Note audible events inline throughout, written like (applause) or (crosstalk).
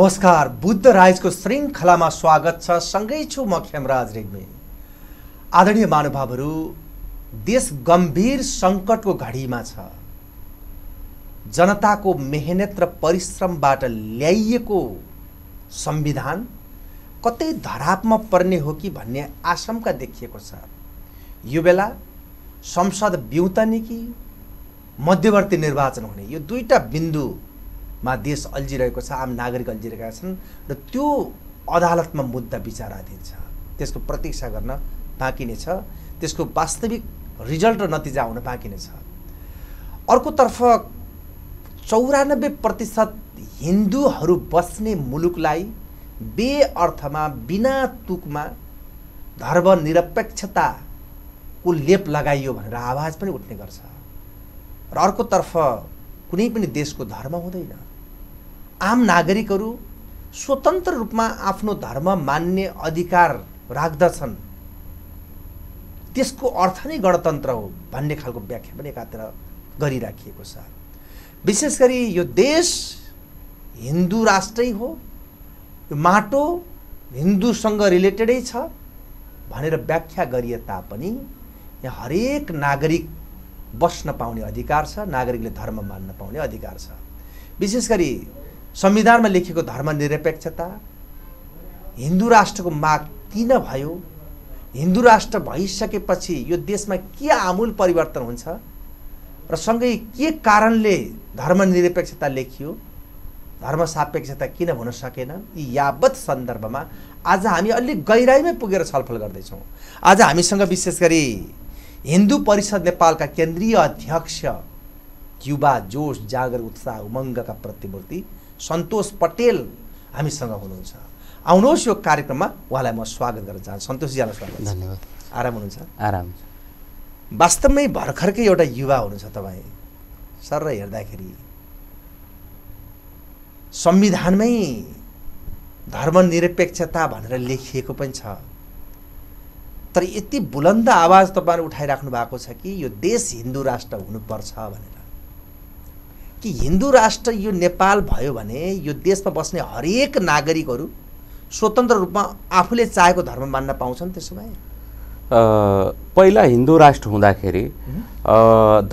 नमस्कार बुद्ध राइजको श्रृङ्खलामा स्वागत छ सँगै छु म खेमराज रेग्मी आदरणीय महानुभावहरू देश गम्भीर सङ्कटको घडीमा छ जनताको मेहनत र परिश्रमबाट ल्याइएको संविधान कतै धरापमा पर्ने हो कि भन्ने आशंका देखिएको छ यो बेला संसद बिउतानी कि मध्यवर्ती निर्वाचन हुने यो दुईवटा बिन्दु मा देश अल्झिरहेको छ आम नागरिक अल्झिरहेका छन् र त्यो अदालतमा मुद्दा विचाराधीन छ त्यसको प्रतीक्षा गर्न बाँकी नै छ त्यसको वास्तविक रिजल्ट र नतिजा आउन बाँकी नै छ अर्कोतर्फ चौरानब्बे प्रतिशत हिन्दूहरू बस्ने मुलुकलाई बे अर्थमा बिना तुकमा धर्मनिरपेक्षताको लेप लगाइयो भनेर आवाज पनि उठ्ने गर्छ र अर्कोतर्फ कुनै पनि देशको धर्म हुँदैन आम नागरिकहरू स्वतन्त्र रूपमा आफ्नो धर्म मान्ने अधिकार राख्दछन् त्यसको अर्थ नै गणतन्त्र हो भन्ने खालको व्याख्या पनि एकातिर गरिराखिएको छ विशेष गरी यो देश हिन्दू राष्ट्रै हो यो माटो हिन्दूसँग रिलेटेडै छ भनेर व्याख्या गरिए तापनि यहाँ हरेक नागरिक बस्न पाउने अधिकार छ नागरिकले धर्म मान्न पाउने अधिकार छ विशेष गरी संविधानमा लेखिएको धर्मनिरपेक्षता हिन्दू राष्ट्रको माग किन भयो हिन्दू राष्ट्र भइसकेपछि यो देशमा के आमूल परिवर्तन हुन्छ र सँगै के कारणले धर्मनिरपेक्षता लेखियो धर्म सापेक्षता किन हुन सकेन यी यावत सन्दर्भमा आज हामी अलिक गहिराइमै पुगेर छलफल गर्दैछौँ आज हामीसँग विशेष गरी हिन्दू परिषद नेपालका केन्द्रीय अध्यक्ष युवा जोस जागर उत्साह उमङ्गका प्रतिमूर्ति सन्तोष पटेल हामीसँग हुनुहुन्छ आउनुहोस् यो कार्यक्रममा उहाँलाई म स्वागत गर्न चाहन्छु सन्तोषजीलाई स्वागत धन्यवाद आराम हुनुहुन्छ आराम वास्तवमै भर्खरकै एउटा युवा हुनुहुन्छ तपाईँ सर हेर्दाखेरि संविधानमै धर्मनिरपेक्षता भनेर लेखिएको पनि छ तर यति बुलन्द आवाज तपाईँले उठाइराख्नु भएको छ कि यो देश हिन्दू राष्ट्र हुनुपर्छ भनेर कि हिन्दू राष्ट्र यो नेपाल भयो भने यो देशमा बस्ने हरेक नागरिकहरू स्वतन्त्र रूपमा आफूले चाहेको धर्म मान्न पाउँछन् त्यसो भए पहिला हिन्दू राष्ट्र हुँदाखेरि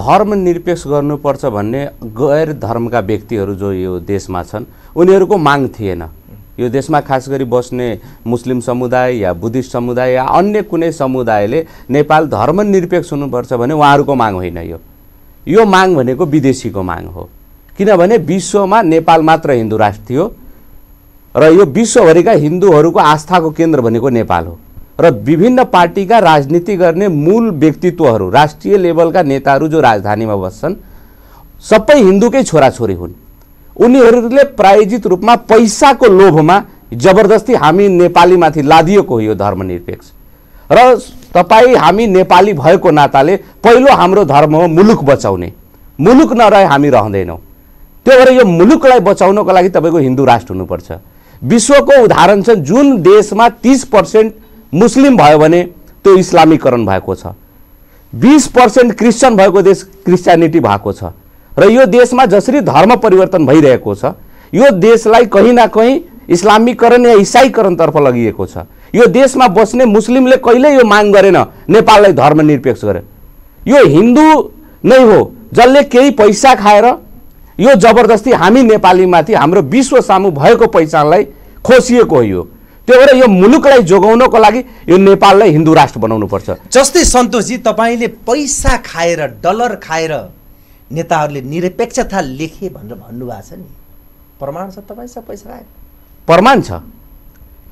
धर्म निरपेक्ष गर्नुपर्छ भन्ने गैर धर्मका व्यक्तिहरू जो यो देशमा छन् उनीहरूको माग थिएन यो देशमा खास गरी बस्ने मुस्लिम समुदाय या बुद्धिस्ट समुदाय या अन्य कुनै समुदायले नेपाल धर्मनिरपेक्ष हुनुपर्छ भने उहाँहरूको माग होइन यो यो माग भनेको विदेशीको माग हो किनभने विश्वमा नेपाल मात्र हिन्दू राष्ट्र थियो र यो विश्वभरिका हिन्दूहरूको आस्थाको केन्द्र भनेको नेपाल हो र विभिन्न पार्टीका राजनीति गर्ने मूल व्यक्तित्वहरू राष्ट्रिय लेभलका नेताहरू जो राजधानीमा बस्छन् सबै हिन्दूकै छोराछोरी हुन् उनीहरूले प्रायोजित रूपमा पैसाको लोभमा जबरजस्ती हामी नेपालीमाथि लादिएको हो यो धर्मनिरपेक्ष र तपाईँ हामी नेपाली भएको नाताले पहिलो हाम्रो धर्म हो मुलुक बचाउने मुलुक नरहे हामी रहँदैनौँ त्यो भएर यो मुलुकलाई बचाउनको लागि तपाईँको हिन्दू राष्ट्र हुनुपर्छ विश्वको उदाहरण छ जुन देशमा तिस पर्सेन्ट मुस्लिम भयो भने त्यो इस्लामीकरण भएको छ बिस पर्सेन्ट क्रिस्चियन भएको देश क्रिस्चियनिटी भएको छ र यो देशमा जसरी धर्म परिवर्तन भइरहेको छ यो देशलाई कहीँ न कहीँ इस्लामीकरण या इसाईकरणतर्फ लगिएको छ यो देशमा बस्ने मुस्लिमले कहिल्यै यो माग गरेन नेपाललाई धर्मनिरपेक्ष गरे यो हिन्दू नै हो जसले केही पैसा खाएर यो जबरजस्ती हामी नेपालीमाथि हाम्रो विश्व सामु भएको पहिचानलाई खोसिएको हो यो त्यो भएर यो मुलुकलाई जोगाउनको लागि यो नेपाललाई हिन्दू राष्ट्र पर्छ जस्तै सन्तोषजी तपाईँले पैसा खाएर डलर खाएर नेताहरूले निरपेक्षता लेखे भनेर भन्नुभएको छ नि प्रमाण छ तपाईँसँग पैसा खाएको प्रमाण छ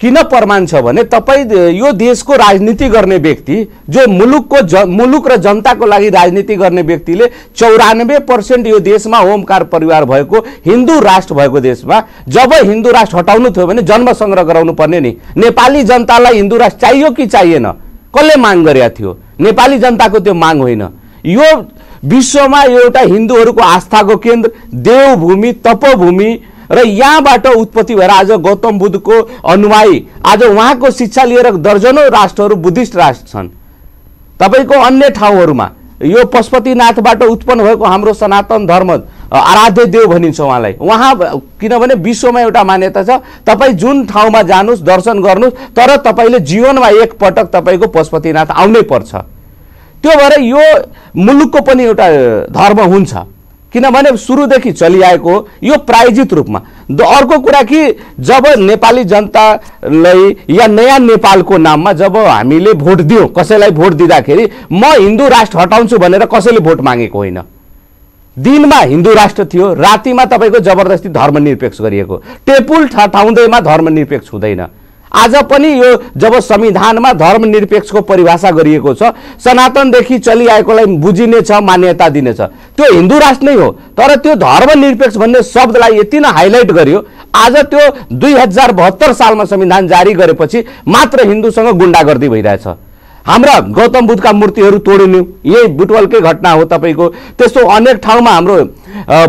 किन प्रमाण छ भने तपाईँ यो देशको राजनीति गर्ने व्यक्ति जो मुलुकको ज मुलुक र जनताको लागि राजनीति गर्ने व्यक्तिले चौरानब्बे पर्सेन्ट यो देशमा होमकार परिवार भएको हिन्दू राष्ट्र भएको देशमा जब हिन्दू राष्ट्र हटाउनु थियो भने जन्म गराउनु पर्ने नि नेपाली जनतालाई हिन्दू राष्ट्र चाहियो कि चाहिएन कसले माग गरेका थियो नेपाली जनताको त्यो माग होइन यो विश्वमा एउटा हिन्दूहरूको आस्थाको केन्द्र देवभूमि तपभूमि र यहाँबाट उत्पत्ति भएर आज गौतम बुद्धको अनुयायी आज उहाँको शिक्षा लिएर दर्जनौ राष्ट्रहरू बुद्धिस्ट राष्ट्र छन् तपाईँको अन्य ठाउँहरूमा यो पशुपतिनाथबाट उत्पन्न भएको हाम्रो सनातन धर्म आराध्य देव भनिन्छ उहाँलाई उहाँ किनभने विश्वमा एउटा मान्यता छ तपाईँ जुन ठाउँमा जानुहोस् दर्शन गर्नुहोस् तर तपाईँले जीवनमा एकपटक तपाईँको पशुपतिनाथ आउनै पर्छ त्यो भएर यो मुलुकको पनि एउटा धर्म हुन्छ किनभने सुरुदेखि चलिआएको हो यो प्रायोजित रूपमा अर्को कुरा कि जब नेपाली जनतालाई या नयाँ नेपालको नाममा जब हामीले भोट दियौँ कसैलाई भोट दिँदाखेरि म हिन्दू राष्ट्र हटाउँछु भनेर कसैले भोट मागेको होइन दिनमा हिन्दू राष्ट्र थियो रातिमा तपाईँको जबरजस्ती धर्मनिरपेक्ष गरिएको टेपुल ठाउँदैमा धर्मनिरपेक्ष हुँदैन आज पनि यो जब संविधानमा धर्मनिरपेक्षको परिभाषा गरिएको छ सनातनदेखि चलिआएकोलाई बुझिनेछ मान्यता दिनेछ त्यो हिन्दू राष्ट्र नै हो तर त्यो धर्मनिरपेक्ष भन्ने शब्दलाई यति नै हाइलाइट गरियो आज त्यो दुई हजार बहत्तर सालमा संविधान जारी गरेपछि मात्र हिन्दूसँग गुन्डागर्दी भइरहेछ हाम्रा गौतम बुद्धका मूर्तिहरू तोडिनु यही बुटवलकै घटना हो तपाईँको त्यस्तो अनेक ठाउँमा हाम्रो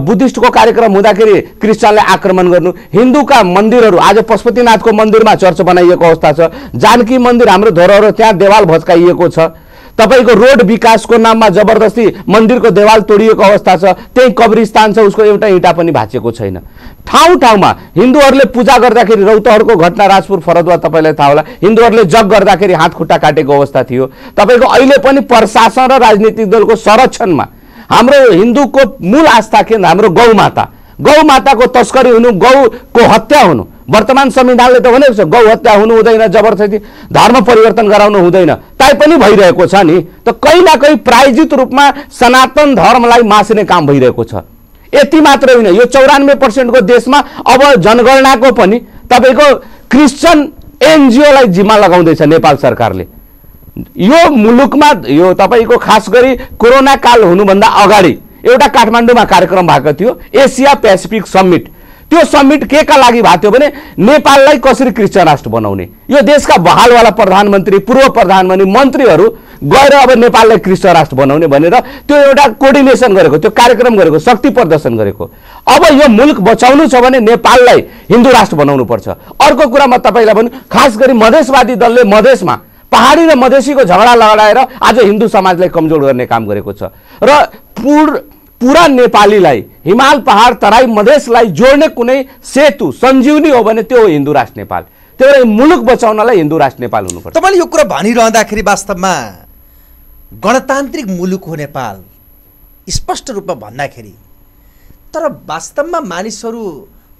बुद्धिस्टको कार्यक्रम हुँदाखेरि क्रिस्चियनलाई आक्रमण गर्नु हिन्दूका मन्दिरहरू आज पशुपतिनाथको मन्दिरमा चर्च बनाइएको अवस्था छ जानकी मन्दिर हाम्रो धरोहर त्यहाँ देवाल भत्काइएको छ तपाईँको रोड विकासको नाममा जबरजस्ती मन्दिरको देवाल तोडिएको अवस्था छ त्यही कब्रिस्तान छ उसको एउटा इँटा पनि भाँचेको छैन ठाउँ ठाउँमा हिन्दूहरूले पूजा गर्दाखेरि रौतहरूको घटना राजपुर फरदुवा तपाईँलाई थाहा होला हिन्दूहरूले जग गर्दाखेरि हात खुट्टा काटेको अवस्था थियो तपाईँको अहिले पनि प्रशासन र राजनीतिक दलको संरक्षणमा हाम्रो हिन्दूको मूल आस्था के हाम्रो गौमाता गौमाताको तस्करी हुनु गौको हत्या हुनु वर्तमान संविधानले त भनेको छ गौ हत्या हुनु हुँदैन जबरजस्ती धर्म परिवर्तन गराउनु हुँदैन पनि भइरहेको छ नि त कहीँ न कहीँ प्रायोजित रूपमा सनातन धर्मलाई मासिने काम भइरहेको छ यति मात्र होइन यो चौरानब्बे पर्सेन्टको देशमा अब जनगणनाको पनि तपाईँको क्रिस्चियन एनजिओलाई जिम्मा लगाउँदैछ नेपाल सरकारले यो मुलुकमा यो तपाईँको खास गरी कोरोना काल हुनुभन्दा अगाडि एउटा काठमाडौँमा कार्यक्रम भएको थियो एसिया पेसिफिक समिट त्यो समिट के का लागि भएको थियो भने नेपाललाई कसरी कृष्ण राष्ट्र बनाउने यो देशका बहालवाला प्रधानमन्त्री पूर्व प्रधानमन्त्री मन्त्रीहरू गएर अब नेपाललाई क्रिष्ट राष्ट्र बनाउने भनेर त्यो एउटा कोर्डिनेसन गरेको त्यो कार्यक्रम गरेको शक्ति प्रदर्शन गरेको अब यो मुल्क बचाउनु छ भने नेपाललाई हिन्दू राष्ट्र बनाउनु पर्छ अर्को कुरा म तपाईँलाई भन्नु खास गरी मधेसवादी दलले मधेसमा पहाडी र मधेसीको झगडा लगाएर आज हिन्दू समाजलाई कमजोर गर्ने काम गरेको छ र पूर्ण पुरा नेपालीलाई हिमाल पहाड तराई मधेसलाई जोड्ने कुनै सेतु सञ्जीवनी हो भने त्यो हो हिन्दू राष्ट्र नेपाल त्यो मुलुक बचाउनलाई हिन्दू राष्ट्र नेपाल हुनुपर्छ तपाईँले यो कुरा भनिरहँदाखेरि वास्तवमा गणतान्त्रिक मुलुक हो नेपाल स्पष्ट रूपमा भन्दाखेरि तर वास्तवमा मानिसहरू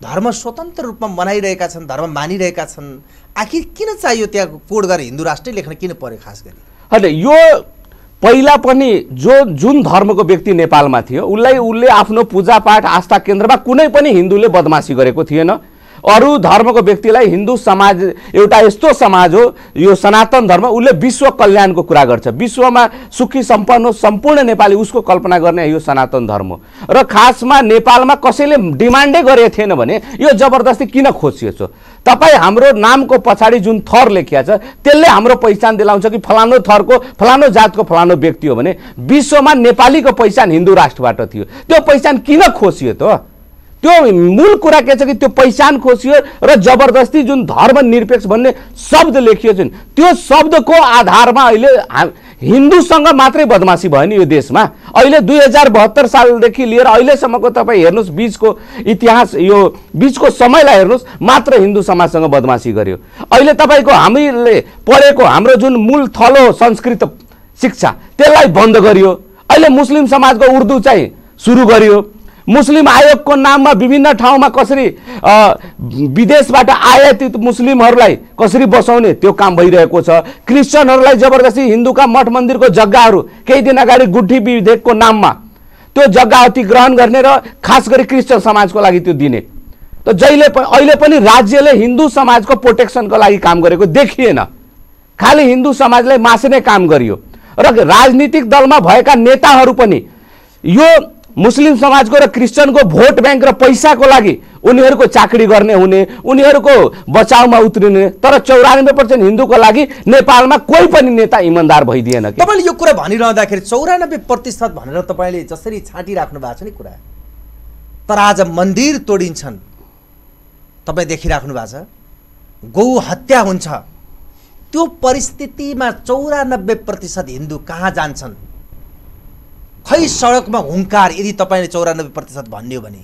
धर्म स्वतन्त्र रूपमा मनाइरहेका छन् धर्म मानिरहेका छन् आखिर किन चाहियो त्यहाँ कोड गरेर हिन्दू राष्ट्रै लेख्न किन पर्यो खास गरी होइन यो पहिला पनि जो जुन धर्मको व्यक्ति नेपालमा थियो उसलाई उसले आफ्नो पूजापाठ आस्था केन्द्रमा कुनै पनि हिन्दूले बदमासी गरेको थिएन अरू धर्मको व्यक्तिलाई हिन्दू समाज एउटा यस्तो समाज हो यो सनातन धर्म उसले विश्व कल्याणको कुरा गर्छ विश्वमा सुखी सम्पन्न सम्पूर्ण नेपाली उसको कल्पना गर्ने यो सनातन धर्म र खासमा नेपालमा कसैले डिमान्डै गरेको थिएन भने यो जबरजस्ती किन खोसिएछ तपाईँ हाम्रो नामको पछाडि जुन थर लेखिया छ त्यसले हाम्रो पहिचान दिलाउँछ कि फलानु थरको फलानो जातको फलानु व्यक्ति हो भने विश्वमा नेपालीको पहिचान हिन्दू राष्ट्रबाट थियो त्यो पहिचान किन खोसियो त त्यो मूल कुरा के छ कि त्यो पहिचान खोसियो र जबरजस्ती जुन धर्मनिरपेक्ष भन्ने शब्द लेखियो जुन त्यो शब्दको आधारमा अहिले हिन्दूसँग मात्रै बदमासी भयो नि यो देशमा अहिले दुई हजार बहत्तर सालदेखि लिएर अहिलेसम्मको तपाईँ हेर्नुहोस् बिचको इतिहास यो बिचको समयलाई हेर्नुहोस् मात्र हिन्दू समाजसँग बदमासी गर्यो अहिले तपाईँको हामीले पढेको हाम्रो जुन मूल थलो संस्कृत शिक्षा त्यसलाई बन्द गरियो अहिले मुस्लिम समाजको उर्दू चाहिँ सुरु गरियो मुस्लिम आयोगको नाममा विभिन्न ठाउँमा कसरी विदेशबाट आयातित मुस्लिमहरूलाई कसरी बसाउने त्यो काम भइरहेको छ क्रिस्चियनहरूलाई जबरजस्ती हिन्दूका मठ मन्दिरको जग्गाहरू केही दिन अगाडि गुठी विधेयकको नाममा त्यो जग्गा अतिग्रहण गर्ने र खास गरी क्रिस्चियन समाजको लागि त्यो दिने त जहिले पनि अहिले पनि राज्यले हिन्दू समाजको प्रोटेक्सनको लागि काम गरेको देखिएन खालि हिन्दू समाजलाई मास्ने काम गरियो र राजनीतिक दलमा भएका नेताहरू पनि यो मुस्लिम समाजको र क्रिस्चियनको भोट ब्याङ्क र पैसाको लागि उनीहरूको चाकरी गर्ने हुने उनीहरूको बचाउमा उत्रिने तर चौरानब्बे पर्सेन्ट हिन्दूको लागि नेपालमा कोही पनि नेता इमान्दार भइदिएन कि तपाईँले यो कुरा भनिरहँदाखेरि चौरानब्बे प्रतिशत भनेर तपाईँले जसरी छाँटिराख्नु भएको छ नि कुरा तर आज मन्दिर तोडिन्छन् तपाईँ देखिराख्नु भएको छ गौ हत्या हुन्छ त्यो परिस्थितिमा चौरानब्बे प्रतिशत हिन्दू कहाँ जान्छन् खै सडकमा हुङ्कार यदि तपाईँले चौरानब्बे प्रतिशत भन्यो भने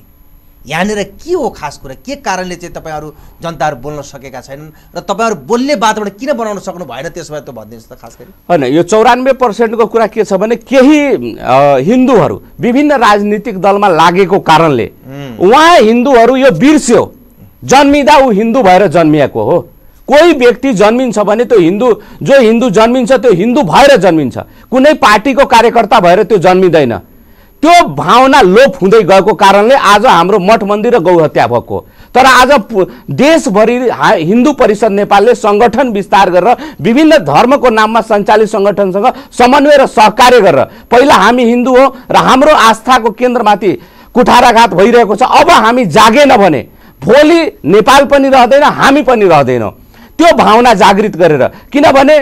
यहाँनिर के हो खास कुरा के कारणले चाहिँ तपाईँहरू जनताहरू बोल्न सकेका छैनन् र तपाईँहरू बोल्ने वातावरण किन बनाउन सक्नु भएन त्यसो भए त भनिदिनुहोस् त खास गरी होइन यो चौरानब्बे पर्सेन्टको कुरा के छ भने केही हिन्दूहरू विभिन्न राजनीतिक दलमा लागेको कारणले उहाँ हिन्दूहरू यो बिर्स्यो जन्मिँदा ऊ हिन्दू भएर जन्मिएको हो कोही व्यक्ति जन्मिन्छ भने त्यो हिन्दू जो हिन्दू जन्मिन्छ त्यो हिन्दू भएर जन्मिन्छ कुनै पार्टीको कार्यकर्ता भएर त्यो जन्मिँदैन त्यो भावना लोप हुँदै गएको कारणले आज हाम्रो मठ मन्दिर र गौहत्या भएको तर आज देशभरि हिन्दू परिषद नेपालले सङ्गठन विस्तार गरेर विभिन्न धर्मको नाममा सञ्चालित सङ्गठनसँग समन्वय र सहकार्य गरेर पहिला हामी हिन्दू हो र हाम्रो आस्थाको केन्द्रमाथि कुठाराघात भइरहेको छ अब हामी जागेन भने भोलि नेपाल पनि रहँदैन हामी पनि रहँदैनौँ त्यो भावना जागृत गरेर किनभने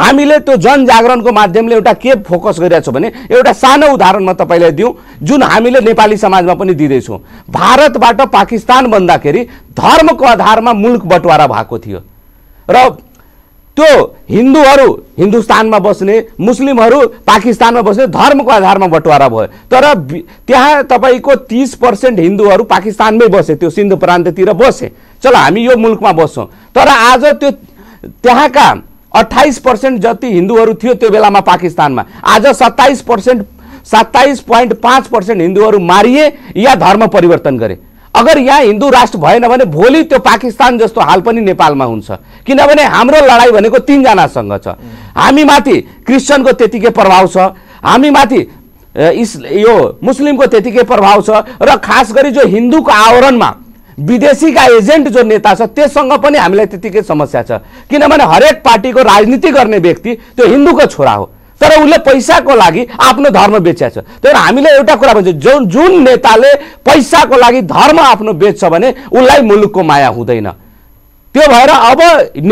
हामीले त्यो जनजागरणको माध्यमले एउटा के फोकस छौँ भने एउटा सानो उदाहरण म तपाईँलाई दिउँ जुन हामीले नेपाली समाजमा पनि दिँदैछौँ भारतबाट पाकिस्तान भन्दाखेरि धर्मको आधारमा मुलुक बटवारा भएको थियो र त्यो हिन्दूहरू हिन्दुस्तानमा बस्ने मुस्लिमहरू पाकिस्तानमा बस्ने धर्मको आधारमा बटुवारा भयो तर त्यहाँ तपाईँको तिस पर्सेन्ट हिन्दूहरू पाकिस्तानमै बसे त्यो सिन्धु प्रान्ततिर बसे चलो हामी यो मुल्कमा बस्छौँ तर आज त्यो त्यहाँका अठाइस पर्सेन्ट जति हिन्दूहरू थियो त्यो बेलामा पाकिस्तानमा आज सत्ताइस पर्सेन्ट सत्ताइस पोइन्ट पाँच पर्सेन्ट हिन्दूहरू मारिए या धर्म परिवर्तन गरे अगर यहाँ हिन्दू राष्ट्र भएन भने भोलि त्यो पाकिस्तान जस्तो हाल पनि नेपालमा हुन्छ किनभने हाम्रो लडाइँ भनेको तिनजनासँग छ हामीमाथि क्रिस्चियनको त्यतिकै प्रभाव छ हामीमाथि इस यो मुस्लिमको त्यतिकै प्रभाव छ र खास गरी जो हिन्दूको आवरणमा विदेशीका एजेन्ट जो नेता छ त्यससँग पनि हामीलाई त्यतिकै समस्या छ किनभने हरेक पार्टीको राजनीति गर्ने व्यक्ति त्यो हिन्दूको छोरा हो तर उसले पैसाको लागि आफ्नो धर्म बेच्या छ त्यही हामीले एउटा कुरा भन्छ जुन जुन नेताले पैसाको लागि धर्म आफ्नो बेच्छ भने उसलाई मुलुकको माया हुँदैन त्यो भएर अब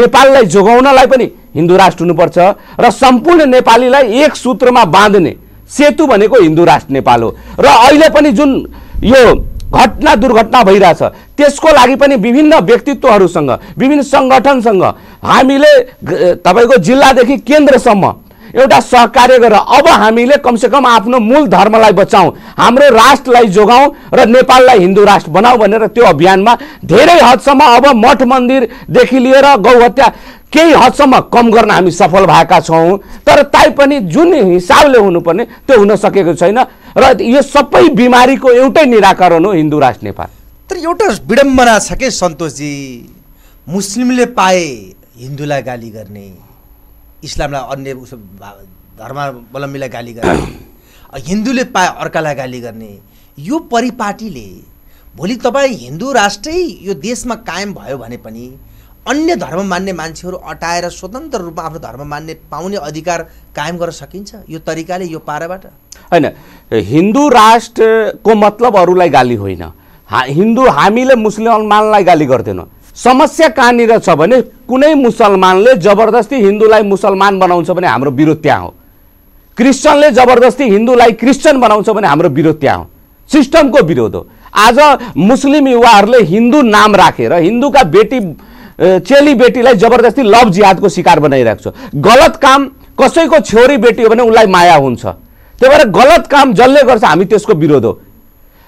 नेपाललाई जोगाउनलाई पनि हिन्दू राष्ट्र हुनुपर्छ र सम्पूर्ण नेपालीलाई एक सूत्रमा बाँध्ने सेतु भनेको हिन्दू राष्ट्र नेपाल हो र अहिले पनि जुन यो घटना दुर्घटना भइरहेछ त्यसको लागि पनि विभिन्न व्यक्तित्वहरूसँग विभिन्न सङ्गठनसँग हामीले तपाईँको जिल्लादेखि केन्द्रसम्म एउटा सहकार्य गरेर अब हामीले कमसेकम आफ्नो मूल धर्मलाई बचाउँ हाम्रो राष्ट्रलाई जोगाउँ र नेपाललाई हिन्दू राष्ट्र बनाऊ भनेर त्यो अभियानमा धेरै हदसम्म अब मठ मन्दिरदेखि लिएर गौहत्या केही हदसम्म कम गर्न हामी सफल भएका छौँ तर पनि जुन हिसाबले हुनुपर्ने त्यो हुन सकेको छैन र यो सबै बिमारीको एउटै निराकरण हो हिन्दू राष्ट्र नेपाल तर एउटा विडम्बना छ के सन्तोषजी मुस्लिमले पाए हिन्दूलाई गाली गर्ने इस्लामलाई अन्य उसो धर्मावलम्बीलाई गाली गर्ने (clears throat) हिन्दूले पा अर्कालाई गाली गर्ने यो परिपाटीले भोलि तपाईँ हिन्दू राष्ट्रै यो देशमा कायम भयो भने पनि अन्य धर्म मान्ने मान्छेहरू अटाएर स्वतन्त्र रूपमा आफ्नो धर्म मान्ने पाउने अधिकार कायम गर्न सकिन्छ यो तरिकाले यो पाराबाट होइन हिन्दू राष्ट्रको मतलबहरूलाई गाली होइन हा हिन्दू हामीले मुसलमानलाई गाली गर्दैनौँ समस्या कहाँनिर छ भने कुनै मुसलमानले जबरजस्ती हिन्दूलाई मुसलमान बनाउँछ भने हाम्रो विरोध त्यहाँ हो क्रिस्चियनले जबरजस्ती हिन्दूलाई क्रिस्चियन बनाउँछ भने हाम्रो विरोध त्यहाँ हो सिस्टमको विरोध हो आज मुस्लिम युवाहरूले हिन्दू नाम राखेर रा, हिन्दूका बेटी चेली बेटीलाई जबरजस्ती लभ जिहादको शिकार बनाइरहेको छ गलत काम कसैको छोरी बेटी हो भने उसलाई माया हुन्छ त्यही भएर गलत काम जसले गर्छ हामी त्यसको विरोध हो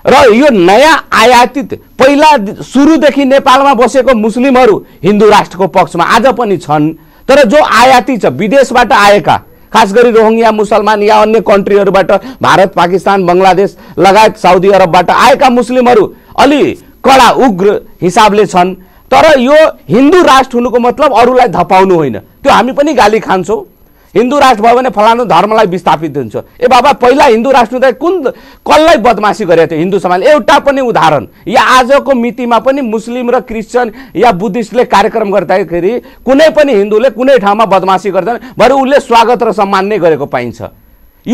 र यो नयाँ आयातित पहिला सुरुदेखि नेपालमा बसेको मुस्लिमहरू हिन्दू राष्ट्रको पक्षमा आज पनि छन् तर जो आयाती छ विदेशबाट आएका खास गरी रोहिङ्या मुसलमान या अन्य कन्ट्रीहरूबाट भारत पाकिस्तान बङ्गलादेश लगायत साउदी अरबबाट आएका मुस्लिमहरू अलि कडा उग्र हिसाबले छन् तर यो हिन्दू राष्ट्र हुनुको मतलब अरूलाई धपाउनु होइन त्यो हामी पनि गाली खान्छौँ हिन्दू राष्ट्र भयो भने फलानु धर्मलाई विस्थापित हुन्छ ए बाबा पहिला हिन्दू राष्ट्र हुँदा कुन कसलाई बदमासी गरेको थियो हिन्दू समाजले एउटा पनि उदाहरण या आजको मितिमा पनि मुस्लिम र क्रिस्चियन या बुद्धिस्टले कार्यक्रम गर्दाखेरि कुनै पनि हिन्दूले कुनै ठाउँमा बदमासी गर्दैन भरे उसले स्वागत र सम्मान नै गरेको पाइन्छ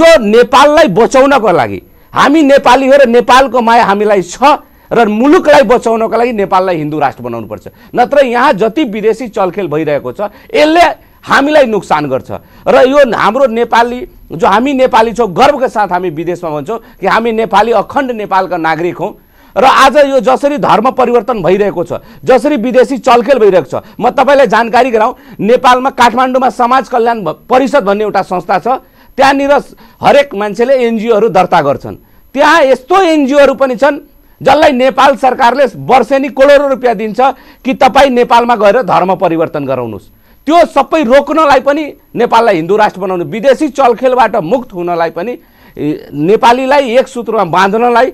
यो नेपाललाई बचाउनको लागि हामी नेपाली हो र नेपालको माया हामीलाई छ र मुलुकलाई बचाउनको लागि नेपाललाई हिन्दू राष्ट्र बनाउनुपर्छ नत्र यहाँ जति विदेशी चलखेल भइरहेको छ यसले हामीलाई नोक्सान गर्छ र यो हाम्रो नेपाली जो हामी नेपाली छौँ गर्वका साथ हामी विदेशमा भन्छौँ कि हामी नेपाली अखण्ड नेपालका नागरिक हौँ र आज यो जसरी धर्म परिवर्तन भइरहेको छ जसरी विदेशी चलखेल भइरहेको छ म तपाईँलाई जानकारी गराउँ नेपालमा काठमाडौँमा समाज कल्याण परिषद भन्ने एउटा संस्था छ त्यहाँनिर हरेक मान्छेले एनजिओहरू दर्ता गर्छन् त्यहाँ यस्तो एनजिओहरू पनि छन् जसलाई नेपाल सरकारले वर्षेनी करोडौँ रुपियाँ दिन्छ कि तपाईँ नेपालमा गएर धर्म परिवर्तन गराउनुहोस् त्यो सबै रोक्नलाई पनि नेपाललाई हिन्दू राष्ट्र बनाउनु विदेशी चलखेलबाट मुक्त हुनलाई पनि नेपालीलाई एक सूत्रमा बाँध्नलाई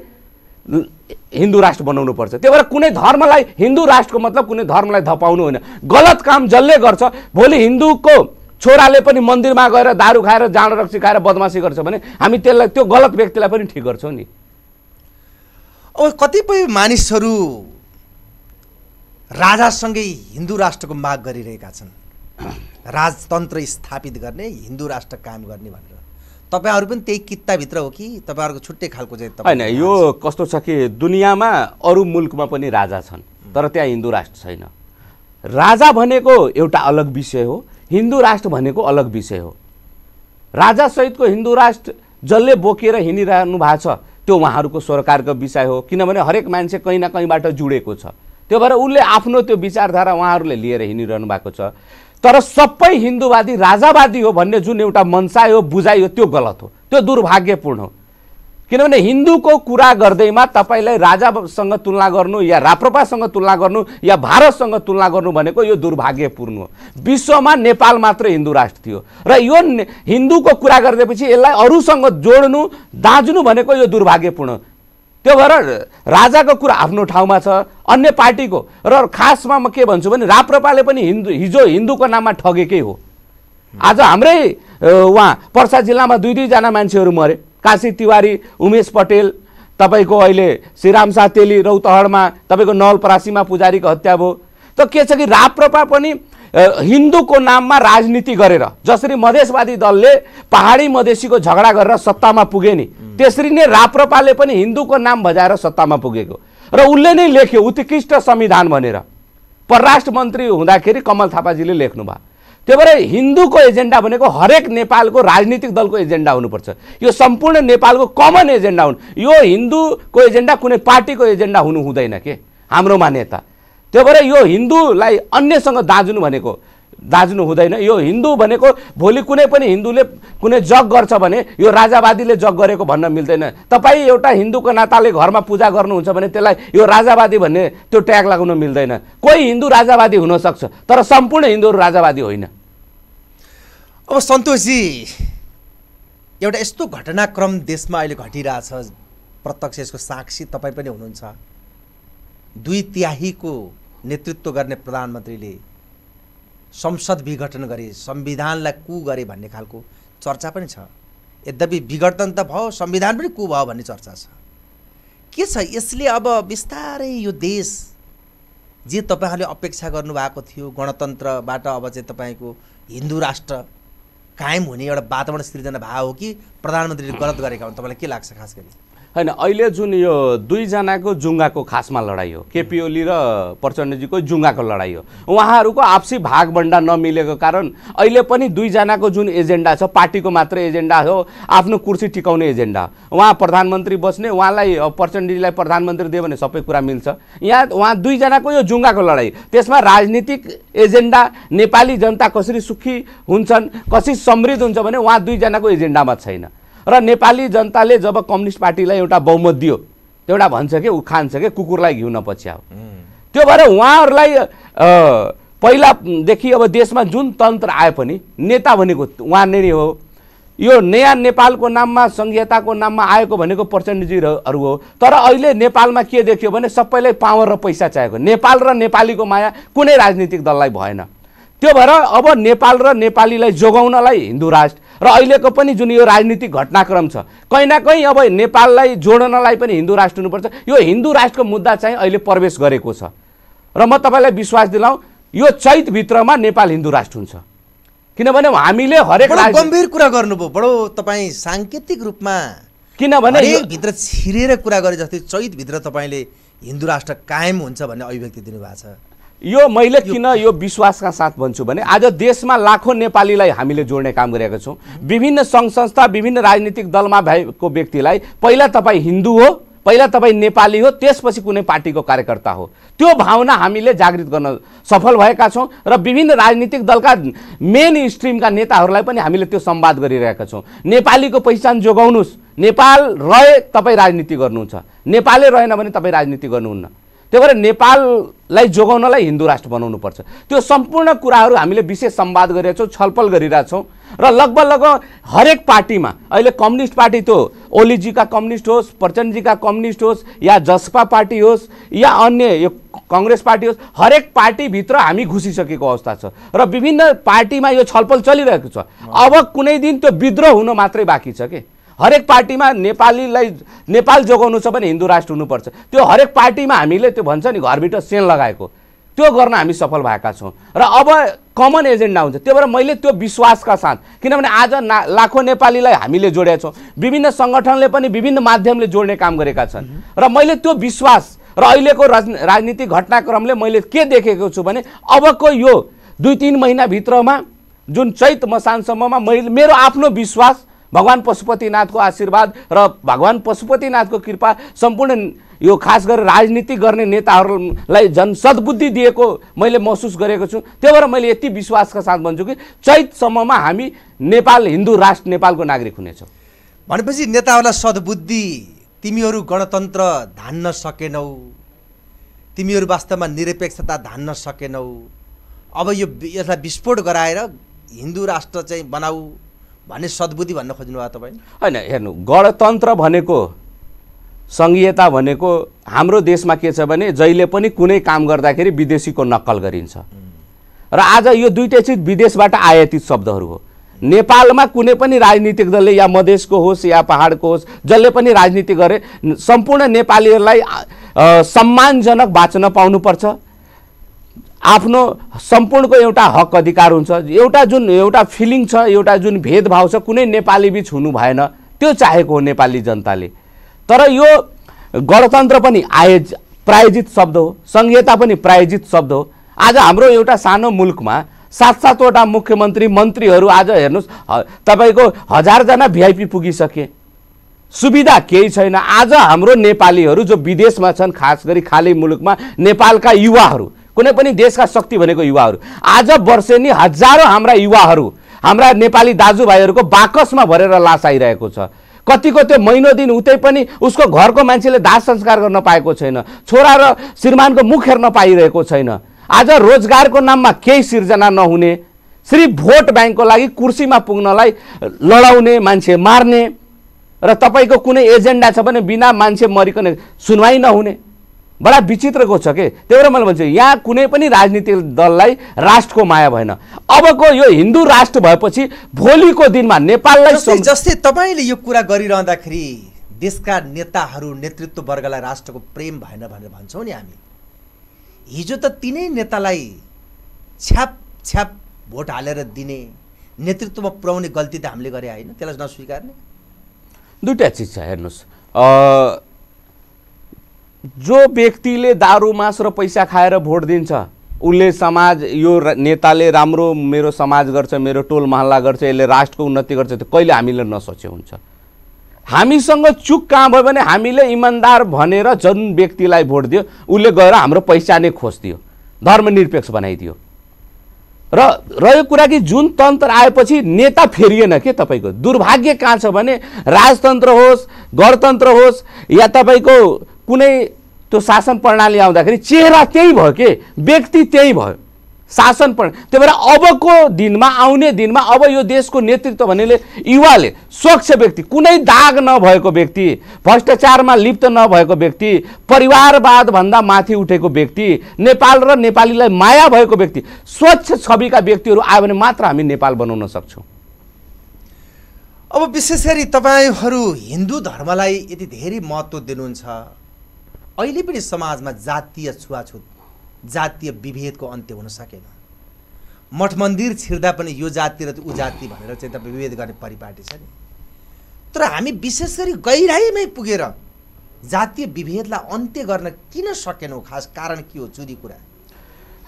हिन्दू राष्ट्र बनाउनु पर्छ त्यही भएर कुनै धर्मलाई हिन्दू राष्ट्रको मतलब कुनै धर्मलाई धपाउनु होइन गलत काम जसले गर्छ भोलि हिन्दूको छोराले पनि मन्दिरमा गएर दारू खाएर जाँड रक्सी खाएर बदमासी गर्छ भने हामी त्यसलाई त्यो गलत व्यक्तिलाई पनि ठिक गर्छौँ नि अब कतिपय मानिसहरू राजासँगै हिन्दू राष्ट्रको माग गरिरहेका छन् राजतन्त्र स्थापित गर्ने हिन्दू राष्ट्र कायम गर्ने भनेर तपाईँहरू पनि त्यही किताभित्र हो कि तपाईँहरूको छुट्टै खालको चाहिँ होइन यो कस्तो छ कि दुनियाँमा अरू मुल्कमा पनि राजा छन् तर त्यहाँ हिन्दू राष्ट्र छैन राजा भनेको एउटा अलग विषय हो हिन्दू राष्ट्र भनेको अलग विषय हो राजासहितको हिन्दू राष्ट्र जसले बोकेर हिँडिरहनु भएको छ त्यो उहाँहरूको सरकारको विषय हो किनभने हरेक मान्छे कहीँ न कहीँबाट जुडेको छ त्यो भएर उसले आफ्नो त्यो विचारधारा उहाँहरूले लिएर हिँडिरहनु भएको छ तर सबै हिन्दूवादी राजावादी हो भन्ने जुन एउटा मनसाय हो बुझाइ हो त्यो गलत हो त्यो दुर्भाग्यपूर्ण हो किनभने हिन्दूको कुरा गर्दैमा तपाईँलाई राजासँग तुलना गर्नु या राप्रपासँग तुलना गर्नु या भारतसँग तुलना गर्नु भनेको यो दुर्भाग्यपूर्ण हो विश्वमा नेपाल मात्र हिन्दू राष्ट्र थियो र यो हिन्दूको कुरा गरिदिएपछि यसलाई अरूसँग जोड्नु दाज्नु भनेको यो दुर्भाग्यपूर्ण त्यो भएर राजाको कुरा आफ्नो ठाउँमा छ अन्य पार्टीको र खासमा म के भन्छु भने राप्रपाले पनि हिन्दू हिजो हिन्दूको नाममा ठगेकै हो आज हाम्रै उहाँ पर्सा जिल्लामा दुई दुईजना मान्छेहरू मरे काशी तिवारी उमेश पटेल तपाईँको अहिले श्रीराम सातेली रौतहडमा तपाईँको नवलपरासीमा पुजारीको हत्या भयो त के छ कि राप्रपा पनि हिन्दूको नाममा राजनीति गरेर जसरी मधेसवादी दलले पहाडी मधेसीको झगडा गरेर सत्तामा पुगे नि त्यसरी नै राप्रपाले पनि हिन्दूको नाम बजाएर सत्तामा पुगेको र उसले नै लेख्यो उत्कृष्ट संविधान भनेर परराष्ट्र मन्त्री हुँदाखेरि कमल थापाजीले भयो त्यही भएर हिन्दूको एजेन्डा भनेको हरेक नेपालको राजनीतिक दलको एजेन्डा हुनुपर्छ यो सम्पूर्ण नेपालको कमन एजेन्डा हुनु यो हिन्दूको एजेन्डा कुनै पार्टीको एजेन्डा हुनु हुँदैन के हाम्रो मान्यता त्यो भएर यो हिन्दूलाई अन्यसँग दाजुनु भनेको दाजुनु हुँदैन यो हिन्दू भनेको भोलि कुनै पनि हिन्दूले कुनै जग गर्छ भने यो राजावादीले जग गरेको भन्न मिल्दैन तपाईँ एउटा हिन्दूको नाताले घरमा पूजा गर्नुहुन्छ भने त्यसलाई यो राजावादी भन्ने त्यो ट्याग लगाउन मिल्दैन कोही हिन्दू राजावादी हुनसक्छ तर सम्पूर्ण हिन्दूहरू राजावादी होइन अब सन्तोषजी एउटा यस्तो घटनाक्रम देशमा अहिले घटिरहेछ प्रत्यक्ष यसको साक्षी तपाईँ पनि हुनुहुन्छ दुई तिहाईको नेतृत्व गर्ने प्रधानमन्त्रीले संसद विघटन गरे संविधानलाई कु गरे भन्ने खालको चर्चा पनि छ यद्यपि विघटन त भयो संविधान पनि कु भयो भन्ने चर्चा छ के छ यसले अब बिस्तारै यो देश जे तपाईँहरूले अपेक्षा गर्नुभएको थियो गणतन्त्रबाट अब चाहिँ तपाईँको हिन्दू राष्ट्र कायम हुने एउटा वातावरण सृजना भएको हो कि प्रधानमन्त्रीले गलत गरेका हुन् तपाईँलाई के लाग्छ खास गरी होइन अहिले जुन यो दुईजनाको जुङ्गाको खासमा लडाइँ हो केपी ओली र प्रचण्डजीको जुङ्गाको लडाइँ हो उहाँहरूको आपसी भागभन्डा नमिलेको कारण अहिले पनि दुईजनाको जुन एजेन्डा छ पार्टीको मात्र एजेन्डा हो आफ्नो कुर्सी टिकाउने एजेन्डा उहाँ प्रधानमन्त्री बस्ने उहाँलाई प्रचण्डजीलाई प्रधानमन्त्री दियो भने सबै कुरा मिल्छ यहाँ उहाँ दुईजनाको यो जुङ्गाको लडाइँ त्यसमा राजनीतिक एजेन्डा नेपाली जनता कसरी सुखी हुन्छन् कसरी समृद्ध हुन्छ भने उहाँ दुईजनाको एजेन्डामा छैन र नेपाली जनताले जब कम्युनिस्ट पार्टीलाई एउटा बहुमत दियो एउटा भन्छ कि ऊ खान्छ कि कुकुरलाई घिउन पछ्या त्यो भएर उहाँहरूलाई पहिलादेखि अब देशमा जुन तन्त्र आए पनि नेता भनेको उहाँ नै हो यो नयाँ नेपालको नाममा सङ्घीयताको नाममा आएको भनेको प्रचण्डजीहरू हो तर अहिले नेपालमा के देखियो भने सबैलाई पावर र पैसा चाहिएको नेपाल र नेपालीको माया कुनै राजनीतिक दललाई भएन त्यो भएर अब नेपाल र नेपालीलाई जोगाउनलाई हिन्दू राष्ट्र र अहिलेको पनि जुन यो राजनीतिक घटनाक्रम छ कहीँ न कहीँ अब नेपाललाई जोड्नलाई पनि हिन्दू राष्ट्र हुनुपर्छ यो हिन्दू राष्ट्रको मुद्दा चाहिँ अहिले प्रवेश गरेको छ र म तपाईँलाई विश्वास दिलाउँ यो चैतभित्रमा नेपाल हिन्दू राष्ट्र हुन्छ किनभने हामीले हरेक गम्भीर कुरा गर्नुभयो बडो तपाईँ साङ्केतिक रूपमा किनभने भित्र छिरेर कुरा गरे जस्तै चैतभित्र तपाईँले हिन्दू राष्ट्र कायम हुन्छ भन्ने अभिव्यक्ति दिनुभएको छ यो मैले किन यो विश्वासका साथ भन्छु भने आज देशमा लाखौँ नेपालीलाई हामीले जोड्ने काम गरेका छौँ विभिन्न सङ्घ संस्था विभिन्न राजनीतिक दलमा भएको व्यक्तिलाई पहिला तपाईँ हिन्दू हो पहिला तपाईँ नेपाली हो त्यसपछि कुनै पार्टीको कार्यकर्ता हो त्यो भावना हामीले जागृत गर्न सफल भएका छौँ र विभिन्न राजनीतिक दलका मेन स्ट्रिमका नेताहरूलाई पनि हामीले त्यो संवाद गरिरहेका छौँ नेपालीको पहिचान जोगाउनुहोस् नेपाल रहे तपाईँ राजनीति गर्नुहुन्छ नेपालै रहेन भने तपाईँ राजनीति गर्नुहुन्न त्यो भएर नेपाललाई जोगाउनलाई हिन्दू राष्ट्र पर्छ त्यो सम्पूर्ण कुराहरू हामीले विशेष सम्वाद गरिरहेछौँ छलफल गरिरहेछौँ र लगभग लगभग हरेक पार्टीमा अहिले कम्युनिस्ट पार्टी त्यो ओलीजीका कम्युनिस्ट होस् प्रचण्डजीका कम्युनिस्ट होस् या जसपा पार्टी होस् या अन्य यो कङ्ग्रेस पार्टी होस् हरेक पार्टीभित्र हामी घुसिसकेको अवस्था छ र विभिन्न पार्टीमा यो छलफल चलिरहेको छ अब कुनै दिन त्यो विद्रोह हुन मात्रै बाँकी छ कि हरेक पार्टीमा नेपालीलाई नेपाल जोगाउनु छ भने हिन्दू राष्ट्र हुनुपर्छ त्यो हरेक पार्टीमा हामीले त्यो भन्छ नि घरभित्र सेन लगाएको त्यो गर्न हामी सफल भएका छौँ र अब कमन एजेन्डा हुन्छ त्यही भएर मैले त्यो विश्वासका साथ किनभने आज ना लाखौँ नेपालीलाई हामीले जोडेका छौँ विभिन्न सङ्गठनले पनि विभिन्न माध्यमले जोड्ने काम गरेका छन् र मैले त्यो विश्वास र अहिलेको राजनीतिक घटनाक्रमले मैले के देखेको छु भने अबको यो दुई तिन महिनाभित्रमा जुन चैत मसानसम्ममा मैले मेरो आफ्नो विश्वास भगवान् पशुपतिनाथको आशीर्वाद र भगवान् पशुपतिनाथको कृपा सम्पूर्ण यो खास गरेर राजनीति गर्ने नेताहरूलाई जन सद्बुद्धि दिएको मैले महसुस गरेको छु त्यही भएर मैले यति विश्वासका साथ भन्छु कि चैतसम्ममा हामी नेपाल हिन्दू राष्ट्र नेपालको नागरिक हुनेछौँ भनेपछि नेताहरूलाई सद्बुद्धि तिमीहरू गणतन्त्र धान्न सकेनौ तिमीहरू वास्तवमा निरपेक्षता धान्न सकेनौ अब यो यसलाई विस्फोट गराएर हिन्दू राष्ट्र चाहिँ बनाऊ भन्ने सद्बुद्धि भन्न खोज्नु खोज्नुभयो तपाईँ होइन हेर्नु गणतन्त्र भनेको सङ्घीयता भनेको हाम्रो देशमा के छ भने जहिले पनि कुनै काम गर्दाखेरि विदेशीको नक्कल गरिन्छ र आज यो दुइटै चिज विदेशबाट आयातित शब्दहरू हो नेपालमा कुनै पनि राजनीतिक दलले या मधेसको होस् या पहाडको होस् जसले पनि राजनीति गरे सम्पूर्ण नेपालीहरूलाई सम्मानजनक बाँच्न पाउनुपर्छ आफ्नो सम्पूर्णको एउटा हक अधिकार हुन्छ एउटा जुन एउटा फिलिङ छ एउटा जुन भेदभाव छ कुनै नेपाली बिच हुनु भएन त्यो चाहेको हो नेपाली जनताले तर यो गणतन्त्र पनि आय प्रायोजित शब्द हो संहिता पनि प्रायोजित शब्द हो आज हाम्रो एउटा सानो मुल्कमा सात सातवटा मुख्यमन्त्री मन्त्रीहरू आज हेर्नुहोस् तपाईँको हजारजना भिआइपी पुगिसके सुविधा केही छैन आज हाम्रो नेपालीहरू जो विदेशमा छन् खास गरी खाली मुलुकमा नेपालका युवाहरू कुनै पनि देशका शक्ति भनेको युवाहरू आज वर्षेनी हजारौँ हाम्रा युवाहरू हाम्रा नेपाली दाजुभाइहरूको बाकसमा भरेर लास आइरहेको छ कतिको त्यो महिनो दिन उतै पनि उसको घरको मान्छेले दाह संस्कार गर्न पाएको छैन छोरा र श्रीमानको मुख हेर्न पाइरहेको छैन आज रोजगारको नाममा केही सिर्जना नहुने सिर्फ भोट ब्याङ्कको लागि कुर्सीमा पुग्नलाई लडाउने मान्छे मार्ने र तपाईँको कुनै एजेन्डा छ भने बिना मान्छे मरिकन सुनवाई नहुने बडा विचित्रको छ कि त्यही भएर मैले भन्छु यहाँ कुनै पनि राजनीतिक दललाई राष्ट्रको माया भएन अबको यो हिन्दू राष्ट्र भएपछि भोलिको दिनमा नेपाललाई जस्तै तपाईँले यो कुरा गरिरहँदाखेरि देशका नेताहरू नेतृत्ववर्गलाई राष्ट्रको प्रेम भएन भनेर भन्छौँ नि हामी हिजो त तिनै नेतालाई छ्याप छ्याप भोट हालेर दिने नेतृत्वमा पुर्याउने गल्ती त हामीले गरे होइन त्यसलाई नस्वीकार्ने दुइटा चिज छ हेर्नुहोस् जो व्यक्तिले दारू मास र पैसा खाएर भोट दिन्छ उसले समाज यो नेताले राम्रो मेरो समाज गर्छ मेरो टोल महल्ला गर्छ यसले राष्ट्रको उन्नति गर्छ त्यो कहिले हामीले नसोचे हुन्छ हामीसँग चुक कहाँ भयो भने हामीले इमान्दार भनेर जुन व्यक्तिलाई भोट दियो उसले गएर हाम्रो पैसा नै खोजिदियो धर्मनिरपेक्ष बनाइदियो र रह्यो कुरा कि जुन तन्त्र आएपछि नेता फेरिएन के तपाईँको दुर्भाग्य कहाँ छ भने राजतन्त्र होस् गणतन्त्र होस् या तपाईँको कुनै त्यो शासन प्रणाली आउँदाखेरि चेहरा त्यही भयो के व्यक्ति त्यही भयो शासन प्रणाली त्यही भएर अबको दिनमा आउने दिनमा अब यो देशको नेतृत्व भनेले युवाले स्वच्छ व्यक्ति कुनै दाग नभएको व्यक्ति भ्रष्टाचारमा लिप्त नभएको व्यक्ति परिवारवादभन्दा माथि उठेको व्यक्ति नेपाल र नेपालीलाई माया भएको व्यक्ति स्वच्छ छविका व्यक्तिहरू आयो भने मात्र हामी नेपाल बनाउन सक्छौँ अब विशेष गरी तपाईँहरू हिन्दू धर्मलाई यति धेरै महत्त्व दिनुहुन्छ अहिले पनि समाजमा जातीय छुवाछुत जातीय विभेदको अन्त्य हुन सकेन मठ मन्दिर छिर्दा पनि यो जाति र ऊ जाति भनेर चाहिँ तपाईँ विभेद गर्ने परिपाटी छ नि तर हामी विशेष गरी गहिराइमै पुगेर जातीय विभेदलाई अन्त्य गर्न किन सकेनौँ खास कारण के हो चुरी कुरा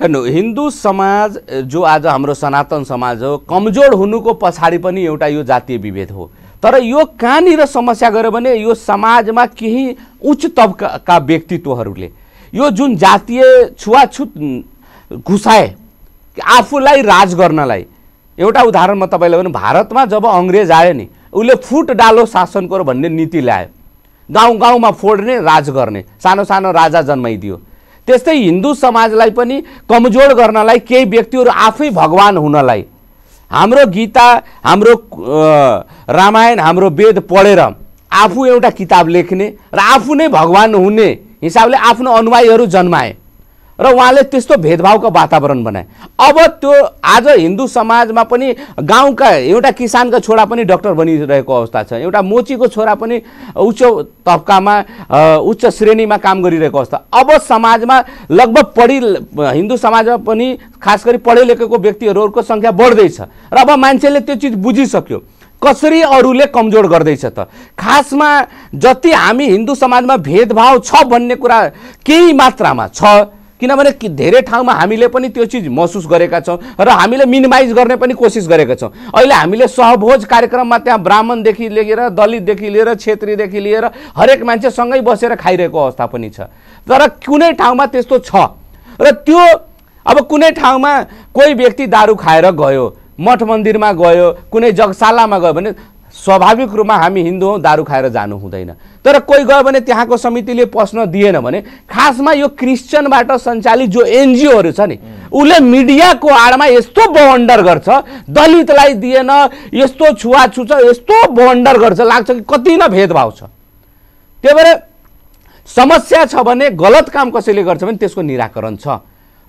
हेर्नु हिन्दू समाज जो आज हाम्रो सनातन समाज हो कमजोर हुनुको पछाडि पनि एउटा यो जातीय विभेद हो तर यो कहाँनिर समस्या गऱ्यो भने यो समाजमा केही उच्च तबका व्यक्तित्वहरूले यो जुन जातीय छुवाछुत घुसाए आफूलाई राज गर्नलाई एउटा उदाहरण म तपाईँलाई भने भारतमा जब अङ्ग्रेज आयो नि उसले फुट डालो शासन गर भन्ने नीति ल्यायो गाउँ गाउँमा फोड्ने राज गर्ने सानो सानो राजा जन्माइदियो त्यस्तै हिन्दू समाजलाई पनि कमजोर गर्नलाई केही व्यक्तिहरू आफै भगवान् हुनलाई हाम्रो गीता हाम्रो रामायण हाम्रो वेद पढेर आफू एउटा किताब लेख्ने र आफू नै भगवान् हुने हिसाबले आफ्नो अनुयायीहरू जन्माए र उहाँले त्यस्तो भेदभावको वातावरण बनाए अब त्यो आज हिन्दू समाजमा पनि गाउँका एउटा किसानको छोरा पनि डक्टर बनिरहेको अवस्था छ एउटा मोचीको छोरा पनि उच्च तबकामा उच्च श्रेणीमा काम गरिरहेको अवस्था अब समाजमा लगभग पढि हिन्दू समाजमा पनि खास गरी पढे लेखेको व्यक्तिहरूको सङ्ख्या बढ्दैछ र अब मान्छेले त्यो चिज बुझिसक्यो कसरी अरूले कमजोर गर्दैछ त खासमा जति हामी हिन्दू समाजमा भेदभाव छ भन्ने कुरा केही मात्रामा छ किनभने धेरै ठाउँमा हामीले पनि त्यो चिज महसुस गरेका छौँ र हामीले मिनिमाइज गर्ने पनि कोसिस गरेका छौँ अहिले हामीले सहभोज कार्यक्रममा त्यहाँ ब्राह्मणदेखि लिएर दलितदेखि लिएर छेत्रीदेखि लिएर हरेक मान्छेसँगै बसेर खाइरहेको अवस्था पनि छ तर कुनै ठाउँमा त्यस्तो छ र त्यो अब कुनै ठाउँमा कोही व्यक्ति दारू खाएर गयो मठ मन्दिरमा गयो कुनै जगशालामा गयो भने स्वाभाविक रूपमा हामी हिन्दू हौँ दारू खाएर जानु हुँदैन तर कोही गयो भने त्यहाँको समितिले पस्न दिएन भने खासमा यो क्रिस्चियनबाट सञ्चालित जो एनजिओहरू छ नि उसले मिडियाको आडमा यस्तो बवन्डर गर्छ दलितलाई दिएन यस्तो छुवाछुछ यस्तो बवन्डर गर्छ लाग्छ कि कति न भेदभाव छ त्यही भएर समस्या छ भने गलत काम कसैले गर्छ भने त्यसको निराकरण छ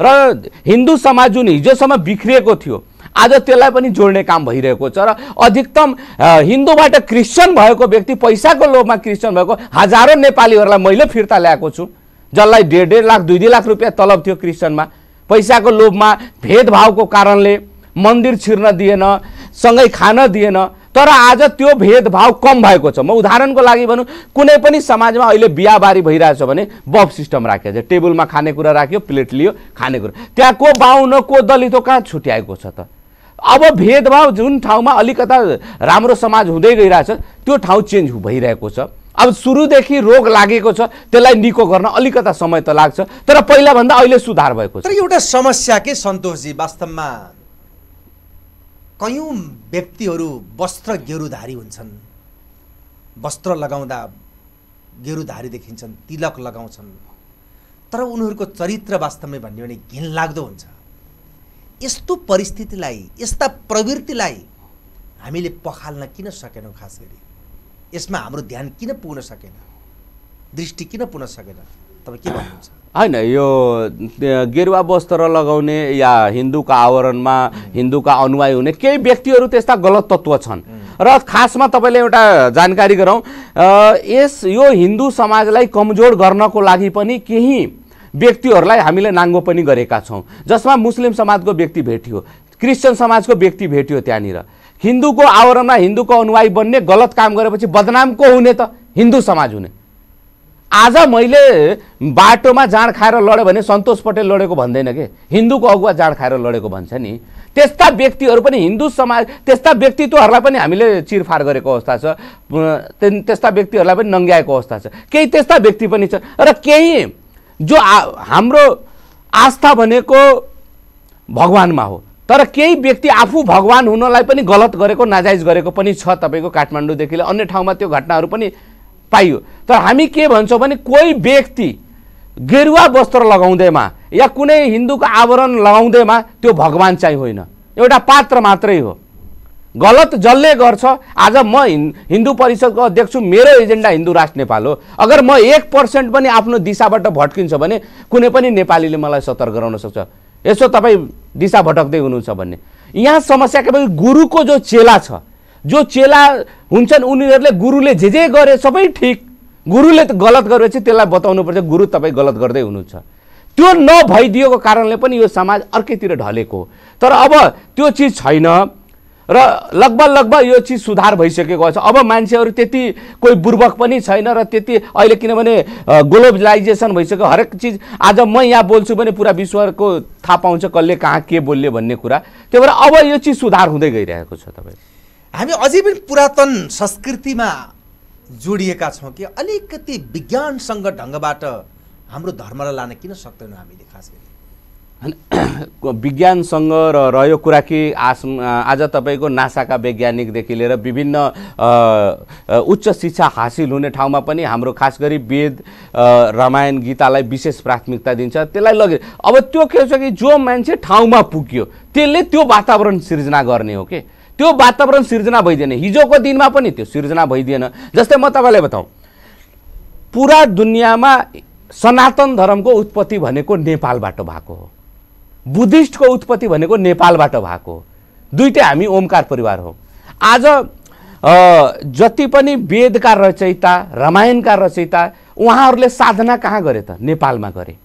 र हिन्दू समाज जुन हिजोसम्म बिग्रिएको थियो आज त्यसलाई पनि जोड्ने काम भइरहेको छ र अधिकतम हिन्दूबाट क्रिस्चियन भएको व्यक्ति पैसाको लोभमा क्रिस्चियन भएको हजारौँ नेपालीहरूलाई मैले फिर्ता ल्याएको छु जसलाई डेढ डेढ लाख दुई दुई लाख रुपियाँ तलब थियो क्रिस्चियनमा पैसाको लोभमा भेदभावको कारणले मन्दिर छिर्न दिएन सँगै खान दिएन तर आज त्यो भेदभाव कम भएको छ म उदाहरणको लागि भनौँ कुनै पनि समाजमा अहिले बिहाबारी भइरहेछ भने बब सिस्टम राखेको छ टेबलमा खानेकुरा राख्यो प्लेट लियो खानेकुरा त्यहाँ को बाहुन को दलितो कहाँ छुट्याएको छ त अब भेदभाव जुन ठाउँमा अलिकता राम्रो समाज हुँदै गइरहेछ त्यो ठाउँ चेन्ज भइरहेको छ अब सुरुदेखि रोग लागेको छ त्यसलाई निको गर्न अलिकता समय त लाग्छ तर पहिलाभन्दा अहिले सुधार भएको छ तर एउटा समस्या के सन्तोषजी वास्तवमा कयौँ व्यक्तिहरू वस्त्र गेरुधारी हुन्छन् वस्त्र लगाउँदा गेरुधारी देखिन्छन् तिलक लगाउँछन् तर उनीहरूको चरित्र वास्तवमै भन्यो भने घिनलाग्दो हुन्छ यस्तो परिस्थितिलाई यस्ता प्रवृत्तिलाई हामीले पखाल्न किन सकेनौँ खास गरी यसमा हाम्रो ध्यान किन पुग्न सकेन दृष्टि किन पुग्न सकेन तपाईँ के भन्नुहुन्छ होइन यो गेरुवा वस्त्र लगाउने या हिन्दूका आवरणमा हिन्दूका अनुयायी हुने केही व्यक्तिहरू त्यस्ता गलत तत्त्व छन् र खासमा तपाईँले एउटा जानकारी गरौँ यस यो हिन्दू समाजलाई कमजोर गर्नको लागि पनि केही व्यक्तिहरूलाई हामीले नाङ्गो पनि गरेका छौँ जसमा मुस्लिम समाजको व्यक्ति भेटियो क्रिस्चियन समाजको व्यक्ति भेटियो त्यहाँनिर हिन्दूको आवरणमा हिन्दूको अनुयायी बन्ने गलत काम गरेपछि बदनाम को हुने त हिन्दू समाज हुने आज मैले बाटोमा जाँड खाएर लड्यो भने सन्तोष पटेल लडेको भन्दैन कि हिन्दूको अगुवा जाँड खाएर लडेको भन्छ नि त्यस्ता व्यक्तिहरू पनि हिन्दू समाज त्यस्ता व्यक्तित्वहरूलाई पनि हामीले चिरफार गरेको अवस्था छ त्यस्ता व्यक्तिहरूलाई पनि नङ्ग्याएको अवस्था छ केही त्यस्ता व्यक्ति पनि छन् र केही जो हाम्रो आस्था भनेको भगवान्मा हो तर केही व्यक्ति आफू भगवान् हुनलाई पनि गलत गरेको नाजायज गरेको पनि छ तपाईँको काठमाडौँदेखि अन्य ठाउँमा त्यो घटनाहरू पनि पाइयो तर हामी के भन्छौँ भने कोही व्यक्ति गेरुवा वस्त्र लगाउँदैमा या कुनै हिन्दूको आवरण लगाउँदैमा त्यो भगवान् चाहिँ होइन एउटा पात्र मात्रै हो गलत जसले गर्छ आज म हिन्दू परिषदको अध्यक्ष छु मेरो एजेन्डा हिन्दू राष्ट्र नेपाल हो अगर म एक पर्सेन्ट पनि आफ्नो दिशाबाट भट्किन्छ भने कुनै पनि नेपालीले मलाई सतर्क गराउन सक्छ यसो तपाईँ दिशा भटक्दै हुनुहुन्छ भन्ने यहाँ समस्या के गुरुको जो चेला छ जो चेला हुन्छन् उनीहरूले गुरुले जे जे गरे सबै ठिक गुरुले त गलत गरेपछि त्यसलाई बताउनुपर्छ गुरु तपाईँ गलत गर्दै हुनुहुन्छ त्यो नभइदिएको कारणले पनि यो समाज अर्कैतिर ढलेको हो तर अब त्यो चिज छैन र लगभग लगभग यो चिज सुधार भइसकेको छ अब मान्छेहरू त्यति कोही बुर्वक पनि छैन र त्यति अहिले किनभने ग्लोबलाइजेसन भइसक्यो हरेक चिज आज म यहाँ बोल्छु भने पुरा विश्वको थाहा पाउँछ कसले कहाँ के बोल्यो भन्ने कुरा त्यही भएर अब यो चिज सुधार हुँदै गइरहेको छ तपाईँ हामी अझै पनि पुरातन संस्कृतिमा जोडिएका छौँ कि अलिकति विज्ञानसँग ढङ्गबाट हाम्रो धर्मलाई लान किन सक्दैनौँ हामीले खास गरी विज्ञानसँग र रह्यो कुरा कि आस आज तपाईँको नासाका वैज्ञानिकदेखि लिएर विभिन्न उच्च शिक्षा हासिल हुने ठाउँमा पनि हाम्रो खास गरी वेद रामायण गीतालाई विशेष प्राथमिकता दिन्छ त्यसलाई लगे अब त्यो के छ कि जो मान्छे ठाउँमा पुग्यो त्यसले त्यो वातावरण सिर्जना गर्ने हो कि त्यो वातावरण सिर्जना भइदिएन हिजोको दिनमा पनि त्यो सिर्जना भइदिएन जस्तै म तपाईँलाई बताउँ पुरा दुनियाँमा सनातन धर्मको उत्पत्ति भनेको नेपालबाट भएको हो बुद्धिस्टको उत्पत्ति भनेको नेपालबाट भएको दुइटै हामी ओमकार परिवार हो आज जति पनि वेदका रचयिता रामायणका रचयिता उहाँहरूले साधना कहाँ गरे त नेपालमा गरे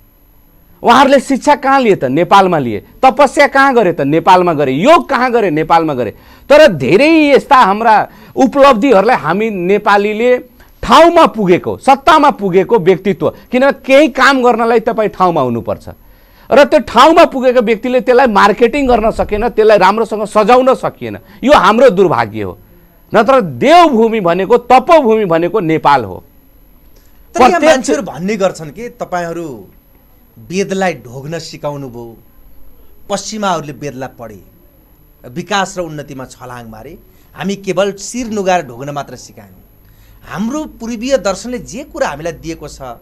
उहाँहरूले शिक्षा कहाँ लिए त नेपालमा लिए तपस्या कहाँ गरे त नेपालमा गरे योग कहाँ गरे नेपालमा गरे तर धेरै यस्ता हाम्रा उपलब्धिहरूलाई हामी नेपालीले ठाउँमा पुगेको सत्तामा पुगेको व्यक्तित्व किनभने केही काम गर्नलाई तपाईँ ठाउँमा हुनुपर्छ र त्यो ठाउँमा पुगेको व्यक्तिले त्यसलाई मार्केटिङ गर्न सकेन त्यसलाई राम्रोसँग सजाउन सकिएन यो हाम्रो दुर्भाग्य हो नत्र देवभूमि भनेको तपभूमि भनेको नेपाल हो मान्छेहरू भन्ने गर्छन् कि तपाईँहरू वेदलाई ढोग्न सिकाउनु भयो पश्चिमाहरूले वेदलाई पढे विकास र उन्नतिमा छलाङ मारे हामी केवल शिर नुगाएर ढोग्न मात्र सिकायौँ हाम्रो पूर्वीय दर्शनले जे कुरा हामीलाई दिएको छ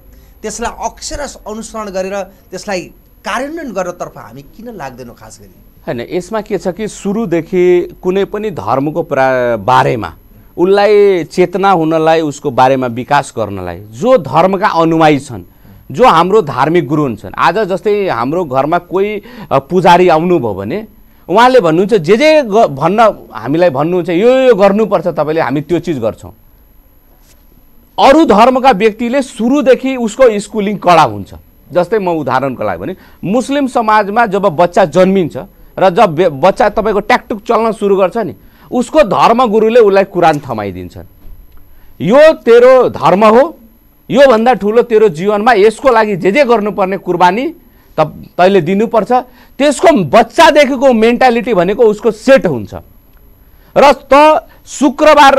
त्यसलाई अक्षर अनुसरण गरेर त्यसलाई कार्यान्वयन गर्नतर्फ हामी किन लाग्दैनौँ खास गरी होइन यसमा के छ कि सुरुदेखि कुनै पनि धर्मको प्रा बारेमा उसलाई चेतना हुनलाई उसको बारेमा विकास गर्नलाई जो धर्मका अनुयायी छन् जो हाम्रो धार्मिक गुरु हुन्छन् आज जस्तै हाम्रो घरमा कोही पुजारी आउनुभयो भने उहाँले भन्नुहुन्छ जे जे भन्न हामीलाई भन्नुहुन्छ यो यो गर्नुपर्छ तपाईँले हामी त्यो चिज गर्छौँ अरू धर्मका व्यक्तिले सुरुदेखि उसको स्कुलिङ कडा हुन्छ जस्तै म उदाहरणको लागि भने मुस्लिम समाजमा जब बच्चा जन्मिन्छ र जब बच्चा तपाईँको ट्याकटुक चल्न सुरु गर्छ नि उसको धर्मगुरुले उसलाई कुरान थमाइदिन्छ यो तेरो धर्म हो योभन्दा ठुलो तेरो जीवनमा यसको लागि जे जे गर्नुपर्ने कुर्बानी त तैँले दिनुपर्छ त्यसको बच्चादेखिको मेन्टालिटी भनेको उसको सेट हुन्छ र त शुक्रबार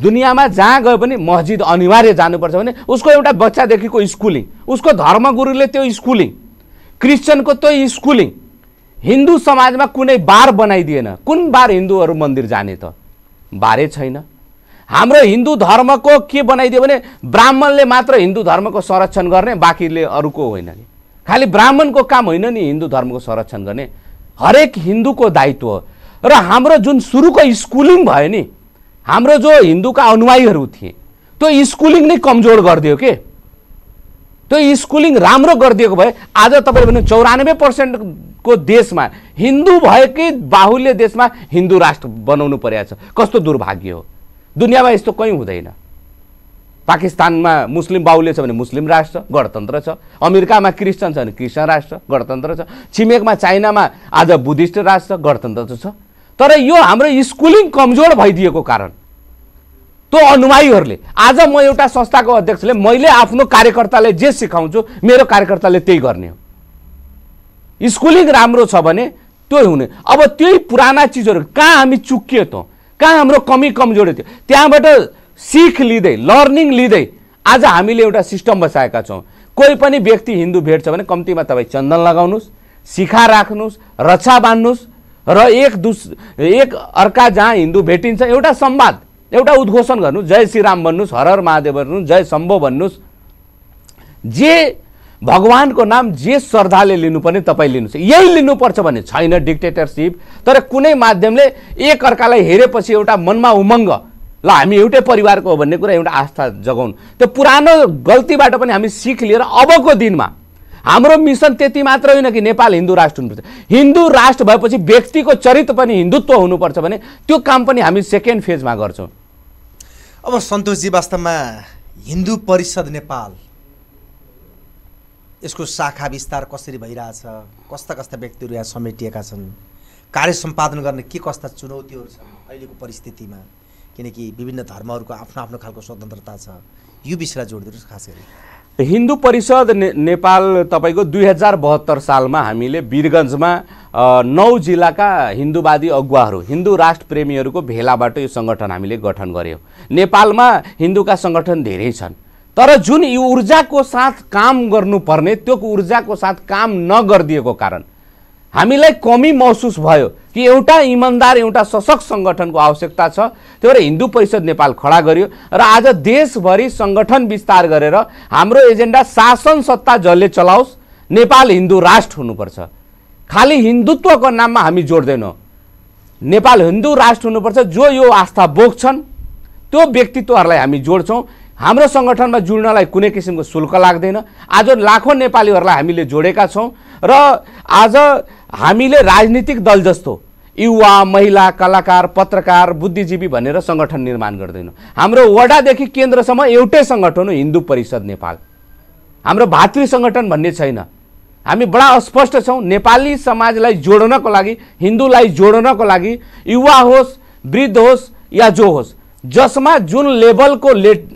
दुनियाँमा जहाँ गए पनि मस्जिद अनिवार्य जानुपर्छ भने उसको एउटा बच्चादेखिको स्कुलिङ उसको धर्मगुरुले त्यो स्कुलिङ क्रिस्चियनको त्यो स्कुलिङ हिन्दू समाजमा कुनै बार बनाइदिएन कुन बार हिन्दूहरू मन्दिर जाने त बारे छैन हाम्रो हिन्दू धर्मको के बनाइदियो भने ब्राह्मणले मात्र हिन्दू धर्मको संरक्षण गर्ने बाँकीले अरूको होइन नि खालि ब्राह्मणको काम होइन नि हिन्दू धर्मको संरक्षण गर्ने हरेक हिन्दूको दायित्व हो र हाम्रो जुन सुरुको स्कुलिङ भयो नि हाम्रो जो हिन्दूका अनुयायीहरू थिए त्यो स्कुलिङ नै कमजोर गरिदियो के त्यो स्कुलिङ राम्रो गरिदिएको भए आज तपाईँले भन्नु चौरानब्बे पर्सेन्टको देशमा हिन्दू भएकै बाहुल्य देशमा हिन्दू राष्ट्र बनाउनु परेको छ कस्तो दुर्भाग्य हो दुनियाँमा यस्तो कहीँ हुँदैन पाकिस्तानमा मुस्लिम बाहुल्य छ भने मुस्लिम राष्ट्र गणतन्त्र छ अमेरिकामा क्रिस्चियन छ भने क्रिस्चियन राष्ट्र गणतन्त्र छ छिमेकमा चाइनामा आज बुद्धिस्ट राष्ट्र गणतन्त्र छ तर यो हाम्रो स्कुलिङ कमजोर भइदिएको कारण त्यो अनुयायीहरूले आज म एउटा संस्थाको अध्यक्षले मैले आफ्नो कार्यकर्तालाई जे सिकाउँछु मेरो कार्यकर्ताले त्यही गर्ने हो स्कुलिङ राम्रो छ भने त्यो हुने अब त्यही पुराना चिजहरू कहाँ हामी चुकियो त कहाँ हाम्रो कमी कमजोरी थियो त्यहाँबाट सिख लिँदै लर्निङ लिँदै आज हामीले एउटा सिस्टम बसाएका छौँ कोही पनि व्यक्ति हिन्दू भेट्छ भने कम्तीमा तपाईँ चन्दन लगाउनुहोस् शिखा राख्नुहोस् रक्षा बाँध्नुहोस् र एक दुस एक अर्का जहाँ हिन्दू भेटिन्छ एउटा संवाद एउटा उद्घोषण गर्नु जय श्रीराम भन्नुहोस् हर हर महादेव भन्नुहोस् जय शम्भो भन्नुहोस् जे भगवान्को नाम जे श्रद्धाले लिनुपर्ने तपाईँ लिनुहोस् यही लिनुपर्छ भने छैन डिक्टेटरसिप तर कुनै माध्यमले एक अर्कालाई हेरेपछि एउटा मनमा उमङ्ग ल हामी एउटै परिवारको हो भन्ने कुरा एउटा आस्था जगाउनु त्यो पुरानो गल्तीबाट पनि हामी सिख लिएर अबको दिनमा हाम्रो मिसन त्यति मात्र होइन कि नेपाल हिन्दू राष्ट्र हुनुपर्छ हिन्दू राष्ट्र भएपछि व्यक्तिको चरित्र पनि हिन्दुत्व हुनुपर्छ भने त्यो काम पनि हामी सेकेन्ड फेजमा गर्छौँ अब सन्तोषजी वास्तवमा हिन्दू परिषद नेपाल यसको शाखा विस्तार कसरी भइरहेछ कस्ता कस्ता व्यक्तिहरू यहाँ समेटिएका छन् कार्य सम्पादन गर्ने के कस्ता चुनौतीहरू छन् अहिलेको परिस्थितिमा किनकि विभिन्न धर्महरूको आफ्नो आफ्नो खालको स्वतन्त्रता छ यो विषयलाई जोडिदिनुहोस् खास गरी हिन्दू परिषद ने, नेपाल तपाईँको दुई हजार बहत्तर सालमा हामीले वीरगन्जमा नौ जिल्लाका हिन्दूवादी अगुवाहरू हिन्दू राष्ट्रप्रेमीहरूको भेलाबाट यो सङ्गठन हामीले गठन गऱ्यौँ नेपालमा हिन्दूका सङ्गठन धेरै छन् तर जुन यो ऊर्जाको साथ काम गर्नुपर्ने त्यो ऊर्जाको साथ काम नगरिदिएको कारण हामीलाई कमी महसुस भयो कि एउटा इमान्दार एउटा सशक्त सङ्गठनको आवश्यकता छ त्यो भएर हिन्दू परिषद नेपाल खडा गर्यो र आज देशभरि सङ्गठन विस्तार गरेर हाम्रो एजेन्डा शासन सत्ता जसले चलाओस् नेपाल हिन्दू राष्ट्र हुनुपर्छ खालि हिन्दुत्वको नाममा हामी जोड्दैनौँ नेपाल हिन्दू राष्ट्र हुनुपर्छ जो यो आस्था बोक्छन् त्यो व्यक्तित्वहरूलाई हामी जोड्छौँ हाम्रो सङ्गठनमा जुड्नलाई कुनै किसिमको शुल्क लाग्दैन आज लाखौँ नेपालीहरूलाई हामीले जोडेका छौँ र आज हामीले राजनीतिक दल जस्तो युवा महिला कलाकार पत्रकार बुद्धिजीवी भनेर सङ्गठन निर्माण गर्दैनौँ हाम्रो वडादेखि केन्द्रसम्म एउटै सङ्गठन हो हिन्दू परिषद नेपाल हाम्रो भातृ सङ्गठन भन्ने छैन हामी बडा अस्पष्ट छौँ नेपाली समाजलाई जोड्नको लागि हिन्दूलाई जोड्नको लागि युवा होस् वृद्ध होस् या जो होस् जसमा जुन लेभलको लेट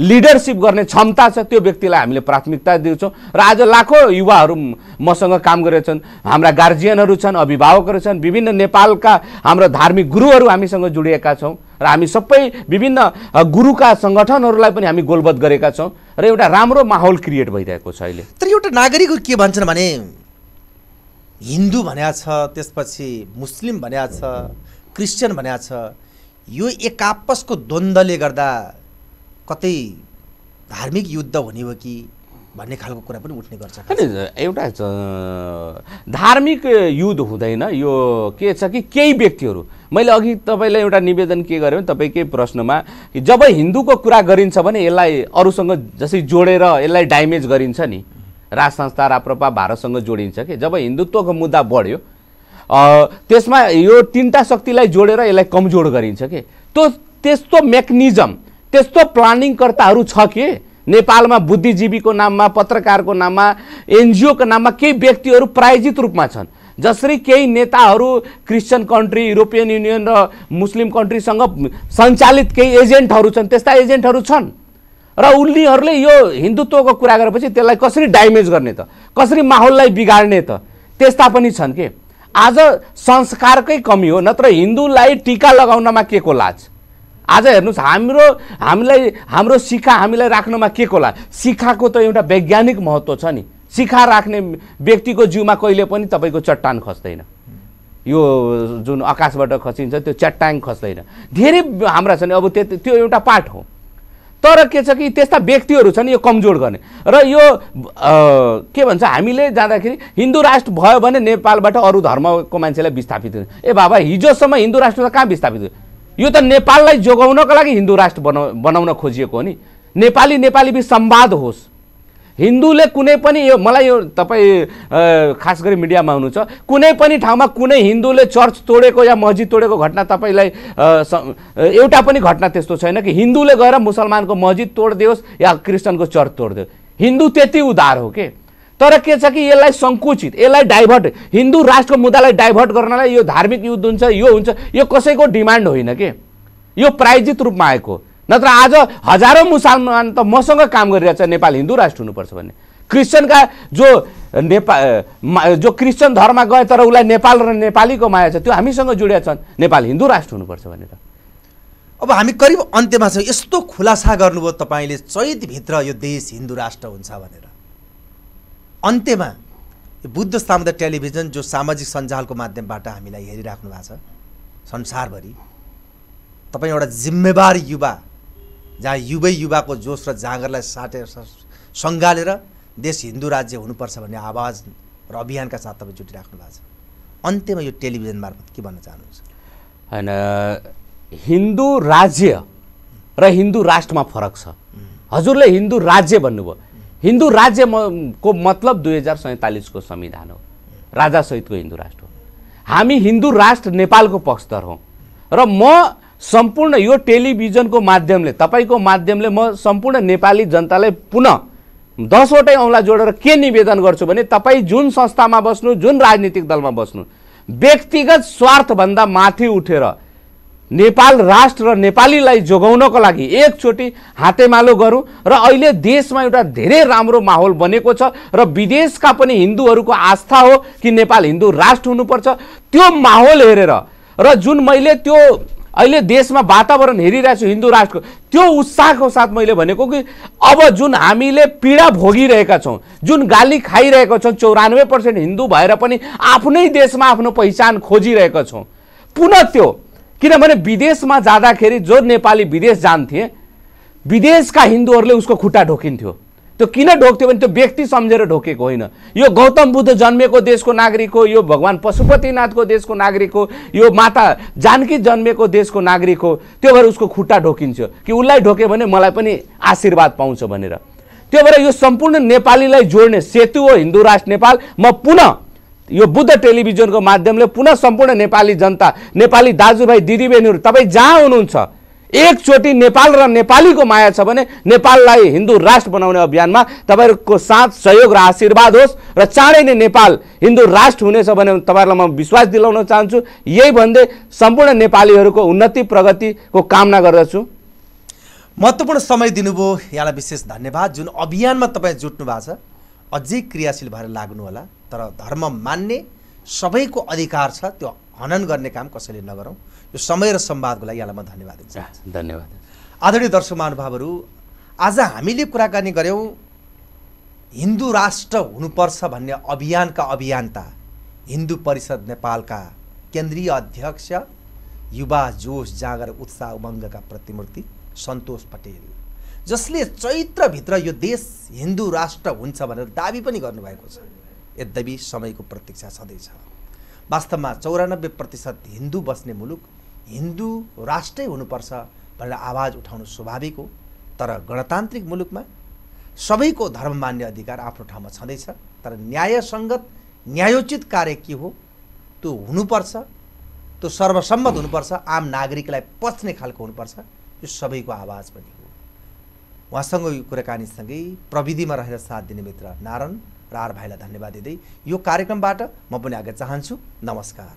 लिडरसिप गर्ने क्षमता छ त्यो व्यक्तिलाई हामीले प्राथमिकता दिन्छौँ र आज लाखौँ युवाहरू मसँग काम गरेछन् हाम्रा गार्जियनहरू छन् अभिभावकहरू छन् विभिन्न नेपालका हाम्रो धार्मिक गुरुहरू हामीसँग जोडिएका छौँ र हामी सबै विभिन्न गुरुका सङ्गठनहरूलाई पनि हामी गोलबद्ध गरेका छौँ र एउटा राम्रो माहौल क्रिएट भइरहेको छ अहिले तर एउटा नागरिकहरू के भन्छन् भने हिन्दू भन्या छ त्यसपछि मुस्लिम भन्या छ क्रिस्चियन भन्या छ यो एक आपसको द्वन्द्वले गर्दा कतै धार्मिक युद्ध हुने हो कि भन्ने खालको कुरा पनि उठ्ने गर्छ एउटा धार्मिक युद्ध हुँदैन यो के छ कि केही व्यक्तिहरू मैले अघि तपाईँलाई एउटा निवेदन के गरेँ भने तपाईँकै प्रश्नमा कि जब हिन्दूको कुरा गरिन्छ भने यसलाई अरूसँग जसरी जोडेर यसलाई ड्यामेज गरिन्छ नि राज संस्था राप्रपा भारतसँग जोडिन्छ कि जब हिन्दुत्वको मुद्दा बढ्यो त्यसमा यो तिनवटा शक्तिलाई जोडेर यसलाई कमजोर गरिन्छ कि त्यो त्यस्तो मेकनिजम त्यस्तो प्लानिङकर्ताहरू छ के नेपालमा बुद्धिजीवीको नाममा पत्रकारको नाममा एनजिओको नाममा केही व्यक्तिहरू प्रायोजित रूपमा छन् जसरी केही नेताहरू क्रिस्चियन कन्ट्री युरोपियन युनियन र मुस्लिम कन्ट्रीसँग सञ्चालित केही एजेन्टहरू छन् त्यस्ता एजेन्टहरू छन् र उनीहरूले यो हिन्दुत्वको कुरा गरेपछि त्यसलाई कसरी ड्यामेज गर्ने त कसरी माहौललाई बिगाड्ने त त्यस्ता पनि छन् के आज संस्कारकै कमी हो नत्र हिन्दूलाई टिका लगाउनमा के को लाज आज हेर्नुहोस् हाम्रो हामीलाई हाम्रो सिखा हामीलाई राख्नमा के कोला सिखाको त एउटा वैज्ञानिक महत्त्व छ नि शिखा राख्ने व्यक्तिको जिउमा कहिले पनि तपाईँको चट्टान खस्दैन यो जुन आकाशबाट खसिन्छ त्यो चट्टाङ खस्दैन धेरै हाम्रा छन् अब त्यो त्यो एउटा पाठ हो तर के छ कि त्यस्ता व्यक्तिहरू छन् यो कमजोर गर्ने र यो के भन्छ हामीले जाँदाखेरि हिन्दू राष्ट्र भयो भने नेपालबाट अरू धर्मको मान्छेलाई विस्थापित हुन्छ ए बाबा हिजोसम्म हिन्दू राष्ट्र त कहाँ विस्थापित हुन्छ यो त नेपाललाई जोगाउनको लागि हिन्दू राष्ट्र बना बनाउन खोजिएको हो नि नेपाली नेपाली बिच सम्वाद होस् हिन्दूले कुनै पनि यो मलाई यो तपाईँ खास गरी मिडियामा छ कुनै पनि ठाउँमा कुनै हिन्दूले चर्च तोडेको या मस्जिद तोडेको घटना तपाईँलाई एउटा पनि घटना त्यस्तो छैन कि हिन्दूले गएर मुसलमानको मस्जिद तोडिदियोस् या क्रिस्चियनको चर्च तोडिदियोस् हिन्दू त्यति उदार हो के तर के छ कि यसलाई सङ्कुचित यसलाई डाइभर्ट हिन्दू राष्ट्रको मुद्दालाई डाइभर्ट गर्नलाई यो धार्मिक युद्ध हुन्छ यो हुन्छ यो कसैको डिमान्ड होइन कि यो प्रायोजित रूपमा आएको नत्र आज हजारौँ मुसलमान त मसँग काम गरिरहेछ नेपाल हिन्दू राष्ट्र हुनुपर्छ भन्ने क्रिस्चियनका जो नेपाल जो क्रिस्चियन धर्म गए तर उसलाई नेपाल र नेपालीको माया छ त्यो हामीसँग जुडिया छन् नेपाल हिन्दू राष्ट्र हुनुपर्छ भनेर अब हामी करिब अन्त्यमा छौँ यस्तो खुलासा गर्नुभयो तपाईँले चैतभित्र यो देश हिन्दू राष्ट्र हुन्छ भनेर अन्त्यमा बुद्ध सामुदाय टेलिभिजन जो सामाजिक सञ्जालको माध्यमबाट हामीलाई हेरिराख्नु भएको छ संसारभरि तपाईँ एउटा जिम्मेवार युवा जहाँ युवै युवाको जोस र जाँगरलाई साटेर सङ्घालेर देश हिन्दू राज्य हुनुपर्छ भन्ने आवाज र अभियानका साथ तपाईँ जुटिराख्नु भएको छ अन्त्यमा यो टेलिभिजन मार्फत के भन्न चाहनुहुन्छ होइन हिन्दू राज्य र हिन्दू राष्ट्रमा फरक छ हजुरले हिन्दू राज्य भन्नुभयो हिन्दू राज्य म, को मतलब दुई हजार सैँतालिसको संविधान हो राजासहितको हिन्दू राष्ट्र हो हामी हिन्दू राष्ट्र नेपालको पक्षधर हौँ र म सम्पूर्ण यो टेलिभिजनको माध्यमले तपाईँको माध्यमले म सम्पूर्ण नेपाली जनतालाई पुनः दसवटै औँला जोडेर के निवेदन गर्छु भने तपाईँ जुन संस्थामा बस्नु जुन राजनीतिक दलमा बस्नु व्यक्तिगत स्वार्थभन्दा माथि उठेर नेपाल राष्ट्र र नेपालीलाई जोगाउनको लागि एकचोटि हातेमालो गरौँ र अहिले देशमा एउटा धेरै राम्रो माहौल बनेको छ र विदेशका पनि हिन्दूहरूको आस्था हो कि नेपाल हिन्दू राष्ट्र हुनुपर्छ त्यो माहौल हेरेर र जुन मैले त्यो अहिले देशमा वातावरण हेरिरहेको छु हिन्दू राष्ट्रको त्यो उत्साहको साथ मैले भनेको कि अब जुन हामीले पीडा भोगिरहेका छौँ जुन गाली खाइरहेका छौँ चौरानब्बे पर्सेन्ट हिन्दू भएर पनि आफ्नै देशमा आफ्नो पहिचान खोजिरहेका छौँ पुनः त्यो किनभने विदेशमा जाँदाखेरि जो नेपाली विदेश जान्थे विदेशका हिन्दूहरूले उसको खुट्टा ढोकिन्थ्यो त्यो किन ढोक्थ्यो भने त्यो व्यक्ति सम्झेर ढोकेको होइन यो गौतम बुद्ध जन्मेको देशको नागरिक हो यो भगवान् पशुपतिनाथको देशको नागरिक हो यो माता जानकी जन्मेको देशको नागरिक हो त्यो भएर उसको खुट्टा ढोकिन्थ्यो कि उसलाई ढोक्यो भने मलाई पनि आशीर्वाद पाउँछ भनेर त्यो भएर यो सम्पूर्ण नेपालीलाई जोड्ने सेतु हो हिन्दू राष्ट्र नेपाल म पुनः यो बुद्ध टेलिभिजनको माध्यमले पुनः सम्पूर्ण नेपाली जनता नेपाली दाजुभाइ दिदीबहिनीहरू तपाईँ जहाँ हुनुहुन्छ एकचोटि नेपाल र नेपालीको माया छ भने नेपाललाई हिन्दू राष्ट्र बनाउने अभियानमा तपाईँहरूको साथ सहयोग र आशीर्वाद होस् र चाँडै नै नेपाल हिन्दू राष्ट्र हुनेछ भने तपाईँहरूलाई म विश्वास दिलाउन चाहन्छु यही भन्दै सम्पूर्ण नेपालीहरूको उन्नति प्रगतिको कामना गर्दछु महत्त्वपूर्ण समय दिनुभयो यहाँलाई विशेष धन्यवाद जुन अभियानमा तपाईँ जुट्नु भएको छ अझै क्रियाशील भएर लाग्नु होला तर धर्म मान्ने सबैको अधिकार छ त्यो हनन गर्ने काम कसैले नगरौँ यो समय र सम्वादको लागि यहाँलाई म धन्यवाद दिन्छु धन्यवाद आदरणीय दर्शक महानुभावहरू आज हामीले कुराकानी गऱ्यौँ हिन्दू राष्ट्र हुनुपर्छ भन्ने अभियानका अभियन्ता हिन्दू परिषद नेपालका केन्द्रीय अध्यक्ष युवा जोस जाँगर उत्साह उमङ्गका प्रतिमूर्ति सन्तोष पटेल जसले चैत्रभित्र यो देश हिन्दू राष्ट्र हुन्छ भनेर दावी पनि गर्नुभएको छ यद्यपि समयको प्रतीक्षा छँदैछ वास्तवमा चौरानब्बे प्रतिशत हिन्दू बस्ने मुलुक हिन्दू राष्ट्रै हुनुपर्छ भनेर आवाज उठाउनु स्वाभाविक हो तर गणतान्त्रिक मुलुकमा सबैको धर्म मान्ने अधिकार आफ्नो ठाउँमा छँदैछ तर न्यायसङ्गत न्यायोचित कार्य के हो त्यो हुनुपर्छ त्यो सर्वसम्मत हुनुपर्छ आम नागरिकलाई पच्ने खालको हुनुपर्छ यो सबैको आवाज पनि हो उहाँसँग यो कुराकानीसँगै प्रविधिमा रहेर साथ दिने मित्र नारायण र आर भाइलाई धन्यवाद दिँदै यो कार्यक्रमबाट म पनि आज चाहन्छु नमस्कार